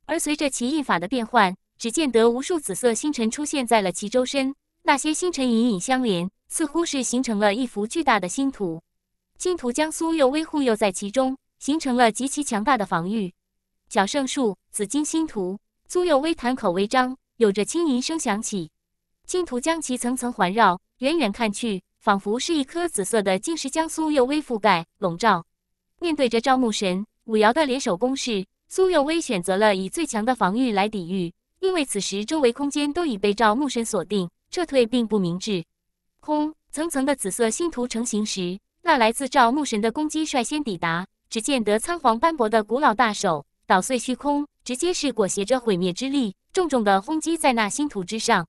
而随着其印法的变换，只见得无数紫色星辰出现在了其周身，那些星辰隐隐相连，似乎是形成了一幅巨大的星图。星图将苏又微护佑在其中，形成了极其强大的防御。小圣树紫金星图，苏幼薇弹口微张，有着轻吟声响起。星图将其层层环绕，远远看去，仿佛是一颗紫色的晶石将苏幼薇覆盖笼罩。面对着赵牧神武瑶的联手攻势，苏幼薇选择了以最强的防御来抵御，因为此时周围空间都已被赵牧神锁定，撤退并不明智。轰！层层的紫色星图成型时，那来自赵牧神的攻击率先抵达。只见得仓皇斑驳的古老大手。捣碎虚空，直接是裹挟着毁灭之力，重重的轰击在那星图之上。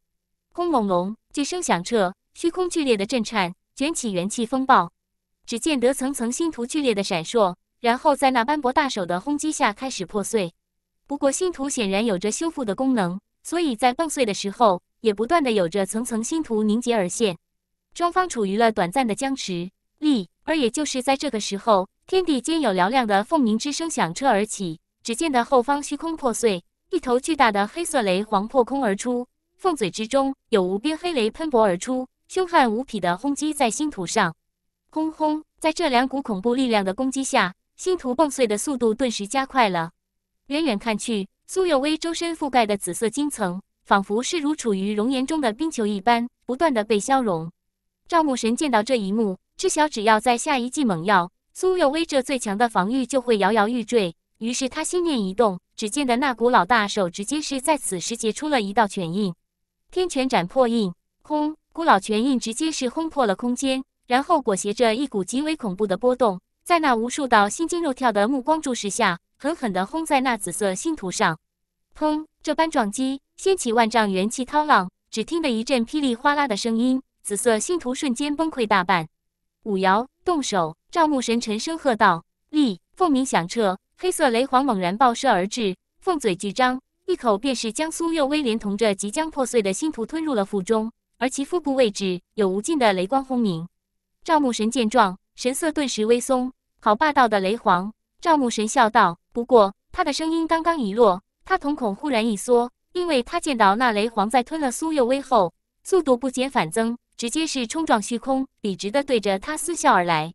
轰隆隆，巨声响彻，虚空剧烈的震颤，卷起元气风暴。只见得层层星图剧烈的闪烁，然后在那斑驳大手的轰击下开始破碎。不过星图显然有着修复的功能，所以在崩碎的时候也不断的有着层层星图凝结而现。双方处于了短暂的僵持，力，而也就是在这个时候，天地间有嘹亮的凤鸣之声响彻而起。只见得后方虚空破碎，一头巨大的黑色雷皇破空而出，凤嘴之中有无边黑雷喷薄而出，凶悍无匹的轰击在星图上。轰轰，在这两股恐怖力量的攻击下，星图崩碎的速度顿时加快了。远远看去，苏有微周身覆盖的紫色晶层，仿佛是如处于熔岩中的冰球一般，不断的被消融。赵牧神见到这一幕，知晓只要再下一剂猛药，苏有微这最强的防御就会摇摇欲坠。于是他心念一动，只见的那古老大手直接是在此时结出了一道拳印，天拳斩破印，轰！古老拳印直接是轰破了空间，然后裹挟着一股极为恐怖的波动，在那无数道心惊肉跳的目光注视下，狠狠地轰在那紫色星图上。砰！这般撞击掀起万丈元气涛浪，只听得一阵噼里哗啦的声音，紫色星图瞬间崩溃大半。武瑶动手，赵牧神沉声喝道：“立！”凤鸣响彻。黑色雷皇猛然爆射而至，凤嘴巨张，一口便是将苏又威连同着即将破碎的心图吞入了腹中，而其腹部位置有无尽的雷光轰鸣。赵木神见状，神色顿时微松。好霸道的雷皇！赵木神笑道。不过，他的声音刚刚一落，他瞳孔忽然一缩，因为他见到那雷皇在吞了苏又威后，速度不减反增，直接是冲撞虚空，笔直的对着他嘶啸而来。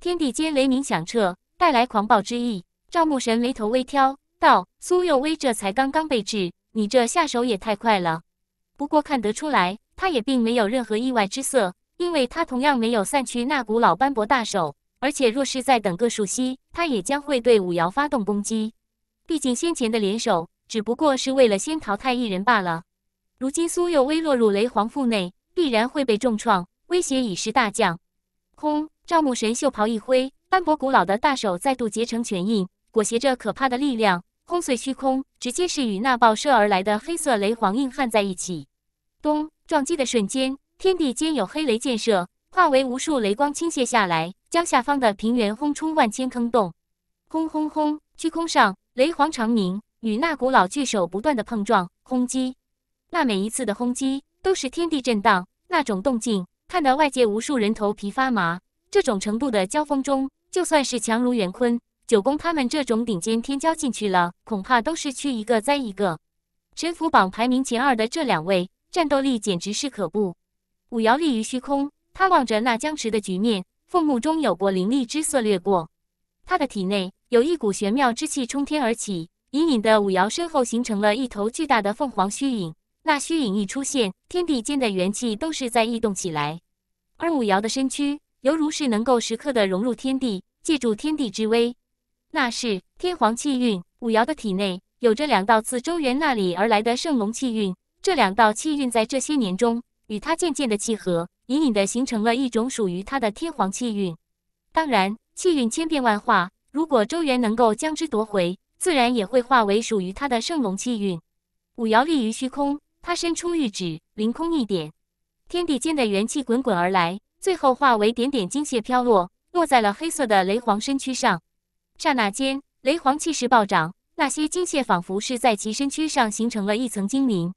天地间雷鸣响彻，带来狂暴之意。赵牧神眉头微挑，道：“苏幼薇这才刚刚被治，你这下手也太快了。不过看得出来，他也并没有任何意外之色，因为他同样没有散去那古老斑驳大手。而且，若是再等个数息，他也将会对武瑶发动攻击。毕竟，先前的联手只不过是为了先淘汰一人罢了。如今，苏幼微落入雷皇腹内，必然会被重创，威胁已是大降。轰！赵牧神袖袍一挥，斑驳古老的大手再度结成拳印。”裹挟着可怕的力量，轰碎虚空，直接是与那爆射而来的黑色雷皇硬撼在一起。咚！撞击的瞬间，天地间有黑雷溅射，化为无数雷光倾泻下来，将下方的平原轰出万千坑洞。轰轰轰！虚空上雷皇长鸣，与那古老巨手不断的碰撞轰击。那每一次的轰击，都是天地震荡，那种动静，看得外界无数人头皮发麻。这种程度的交锋中，就算是强如元坤。九宫他们这种顶尖天骄进去了，恐怕都是去一个栽一个。神符榜排名前二的这两位，战斗力简直是可怖。武瑶立于虚空，他望着那僵持的局面，凤目中有过凌厉之色掠过。他的体内有一股玄妙之气冲天而起，隐隐的，武瑶身后形成了一头巨大的凤凰虚影。那虚影一出现，天地间的元气都是在异动起来，而武瑶的身躯犹如是能够时刻的融入天地，借助天地之威。那是天皇气运，武瑶的体内有着两道自周元那里而来的圣龙气运。这两道气运在这些年中与他渐渐的契合，隐隐的形成了一种属于他的天皇气运。当然，气运千变万化，如果周元能够将之夺回，自然也会化为属于他的圣龙气运。武瑶立于虚空，他伸出玉指，凌空一点，天地间的元气滚滚而来，最后化为点点金屑飘落，落在了黑色的雷皇身躯上。刹那间，雷皇气势暴涨，那些金屑仿佛是在其身躯上形成了一层金鳞。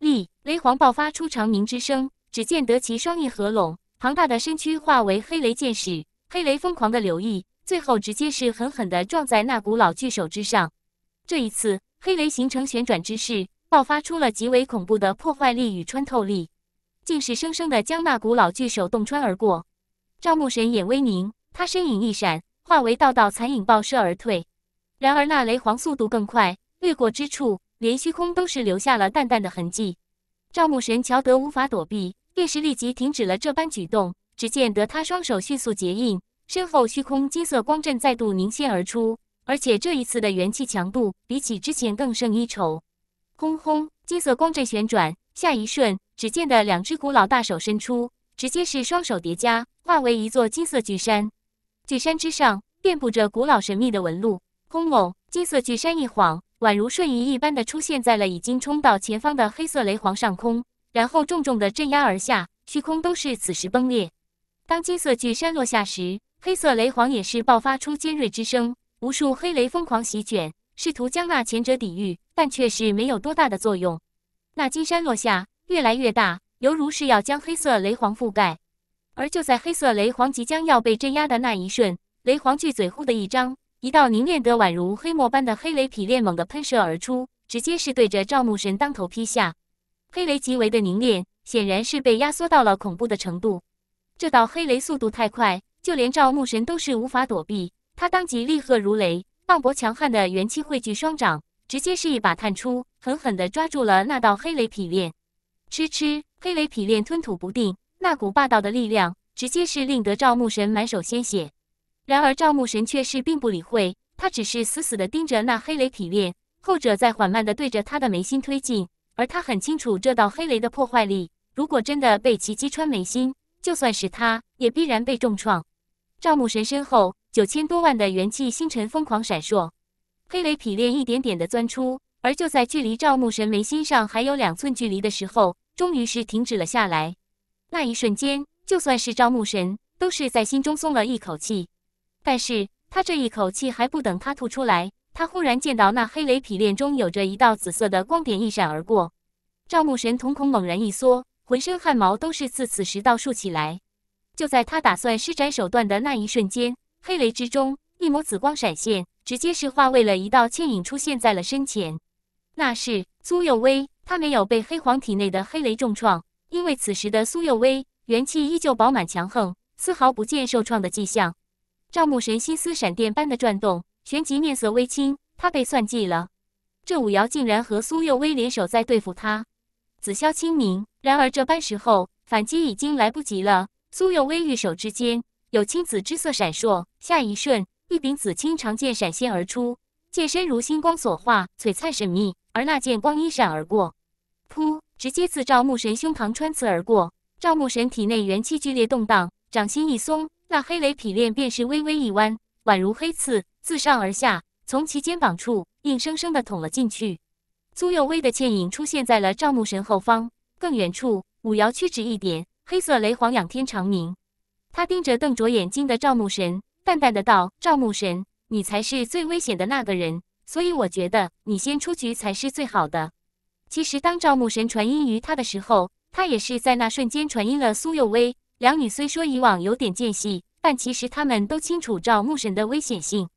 立雷皇爆发出长鸣之声，只见得其双翼合拢，庞大的身躯化为黑雷剑矢，黑雷疯狂的流溢，最后直接是狠狠地撞在那古老巨手之上。这一次，黑雷形成旋转之势，爆发出了极为恐怖的破坏力与穿透力，竟是生生的将那古老巨手洞穿而过。赵牧神眼微凝，他身影一闪。化为道道残影爆射而退，然而那雷皇速度更快，掠过之处连虚空都是留下了淡淡的痕迹。赵牧神乔德无法躲避，便是立即停止了这般举动。只见得他双手迅速结印，身后虚空金色光阵再度凝现而出，而且这一次的元气强度比起之前更胜一筹。轰轰，金色光阵旋转，下一瞬，只见得两只古老大手伸出，直接是双手叠加，化为一座金色巨山。巨山之上遍布着古老神秘的纹路，轰隆！金色巨山一晃，宛如瞬移一般的出现在了已经冲到前方的黑色雷皇上空，然后重重的镇压而下，虚空都是此时崩裂。当金色巨山落下时，黑色雷皇也是爆发出尖锐之声，无数黑雷疯狂席卷，试图将那前者抵御，但却是没有多大的作用。那金山落下，越来越大，犹如是要将黑色雷皇覆盖。而就在黑色雷皇即将要被镇压的那一瞬，雷皇巨嘴忽的一张，一道凝练得宛如黑墨般的黑雷劈链猛地喷射而出，直接是对着赵牧神当头劈下。黑雷极为的凝练，显然是被压缩到了恐怖的程度。这道黑雷速度太快，就连赵牧神都是无法躲避。他当即厉喝如雷，磅礴强悍的元气汇聚双掌，直接是一把探出，狠狠地抓住了那道黑雷劈链。吃吃，黑雷劈链吞吐不定。那股霸道的力量直接是令得赵牧神满手鲜血，然而赵牧神却是并不理会，他只是死死地盯着那黑雷劈链，后者在缓慢地对着他的眉心推进，而他很清楚这道黑雷的破坏力，如果真的被其击穿眉心，就算是他也必然被重创。赵牧神身后九千多万的元气星辰疯狂闪烁，黑雷劈链一点点地钻出，而就在距离赵牧神眉心上还有两寸距离的时候，终于是停止了下来。那一瞬间，就算是赵牧神，都是在心中松了一口气。但是他这一口气还不等他吐出来，他忽然见到那黑雷劈链中有着一道紫色的光点一闪而过，赵牧神瞳孔猛然一缩，浑身汗毛都是自此时倒竖起来。就在他打算施展手段的那一瞬间，黑雷之中一抹紫光闪现，直接是化为了一道倩影出现在了身前。那是苏有威，他没有被黑皇体内的黑雷重创。因为此时的苏幼薇元气依旧饱满强横，丝毫不见受创的迹象。赵牧神心思闪电般的转动，旋即面色微青，他被算计了。这五瑶竟然和苏幼薇联手在对付他。紫霄清明，然而这般时候反击已经来不及了。苏幼薇玉手之间有青紫之色闪烁，下一瞬一柄紫青长剑闪现而出，剑身如星光所化，璀璨神秘。而那剑光一闪而过，噗。直接自赵牧神胸膛穿刺而过，赵牧神体内元气剧烈动荡，掌心一松，那黑雷劈链便是微微一弯，宛如黑刺，自上而下，从其肩膀处硬生生的捅了进去。苏又威的倩影出现在了赵牧神后方更远处，武瑶屈指一点，黑色雷皇仰天长鸣，他盯着瞪着眼睛的赵牧神，淡淡的道：“赵牧神，你才是最危险的那个人，所以我觉得你先出局才是最好的。”其实，当赵牧神传音于他的时候，他也是在那瞬间传音了苏幼薇。两女虽说以往有点间隙，但其实他们都清楚赵牧神的危险性。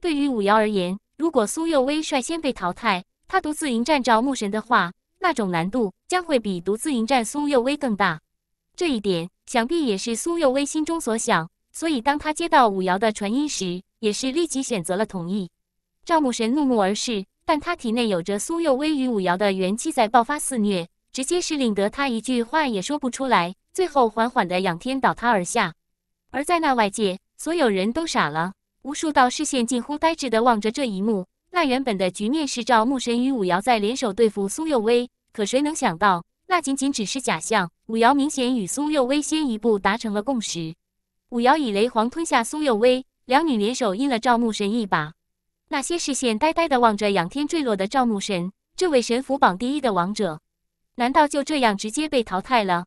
对于武瑶而言，如果苏幼薇率先被淘汰，她独自迎战赵牧神的话，那种难度将会比独自迎战苏幼薇更大。这一点想必也是苏幼薇心中所想，所以当她接到武瑶的传音时，也是立即选择了同意。赵牧神怒目而视。但他体内有着苏幼薇与武瑶的元气在爆发肆虐，直接是令得他一句话也说不出来，最后缓缓的仰天倒塌而下。而在那外界，所有人都傻了，无数道视线近乎呆滞的望着这一幕。那原本的局面是赵牧神与武瑶在联手对付苏幼薇，可谁能想到，那仅仅只是假象。武瑶明显与苏幼薇先一步达成了共识，武瑶以雷皇吞下苏幼薇，两女联手阴了赵牧神一把。那些视线呆呆的望着仰天坠落的赵牧神，这位神符榜第一的王者，难道就这样直接被淘汰了？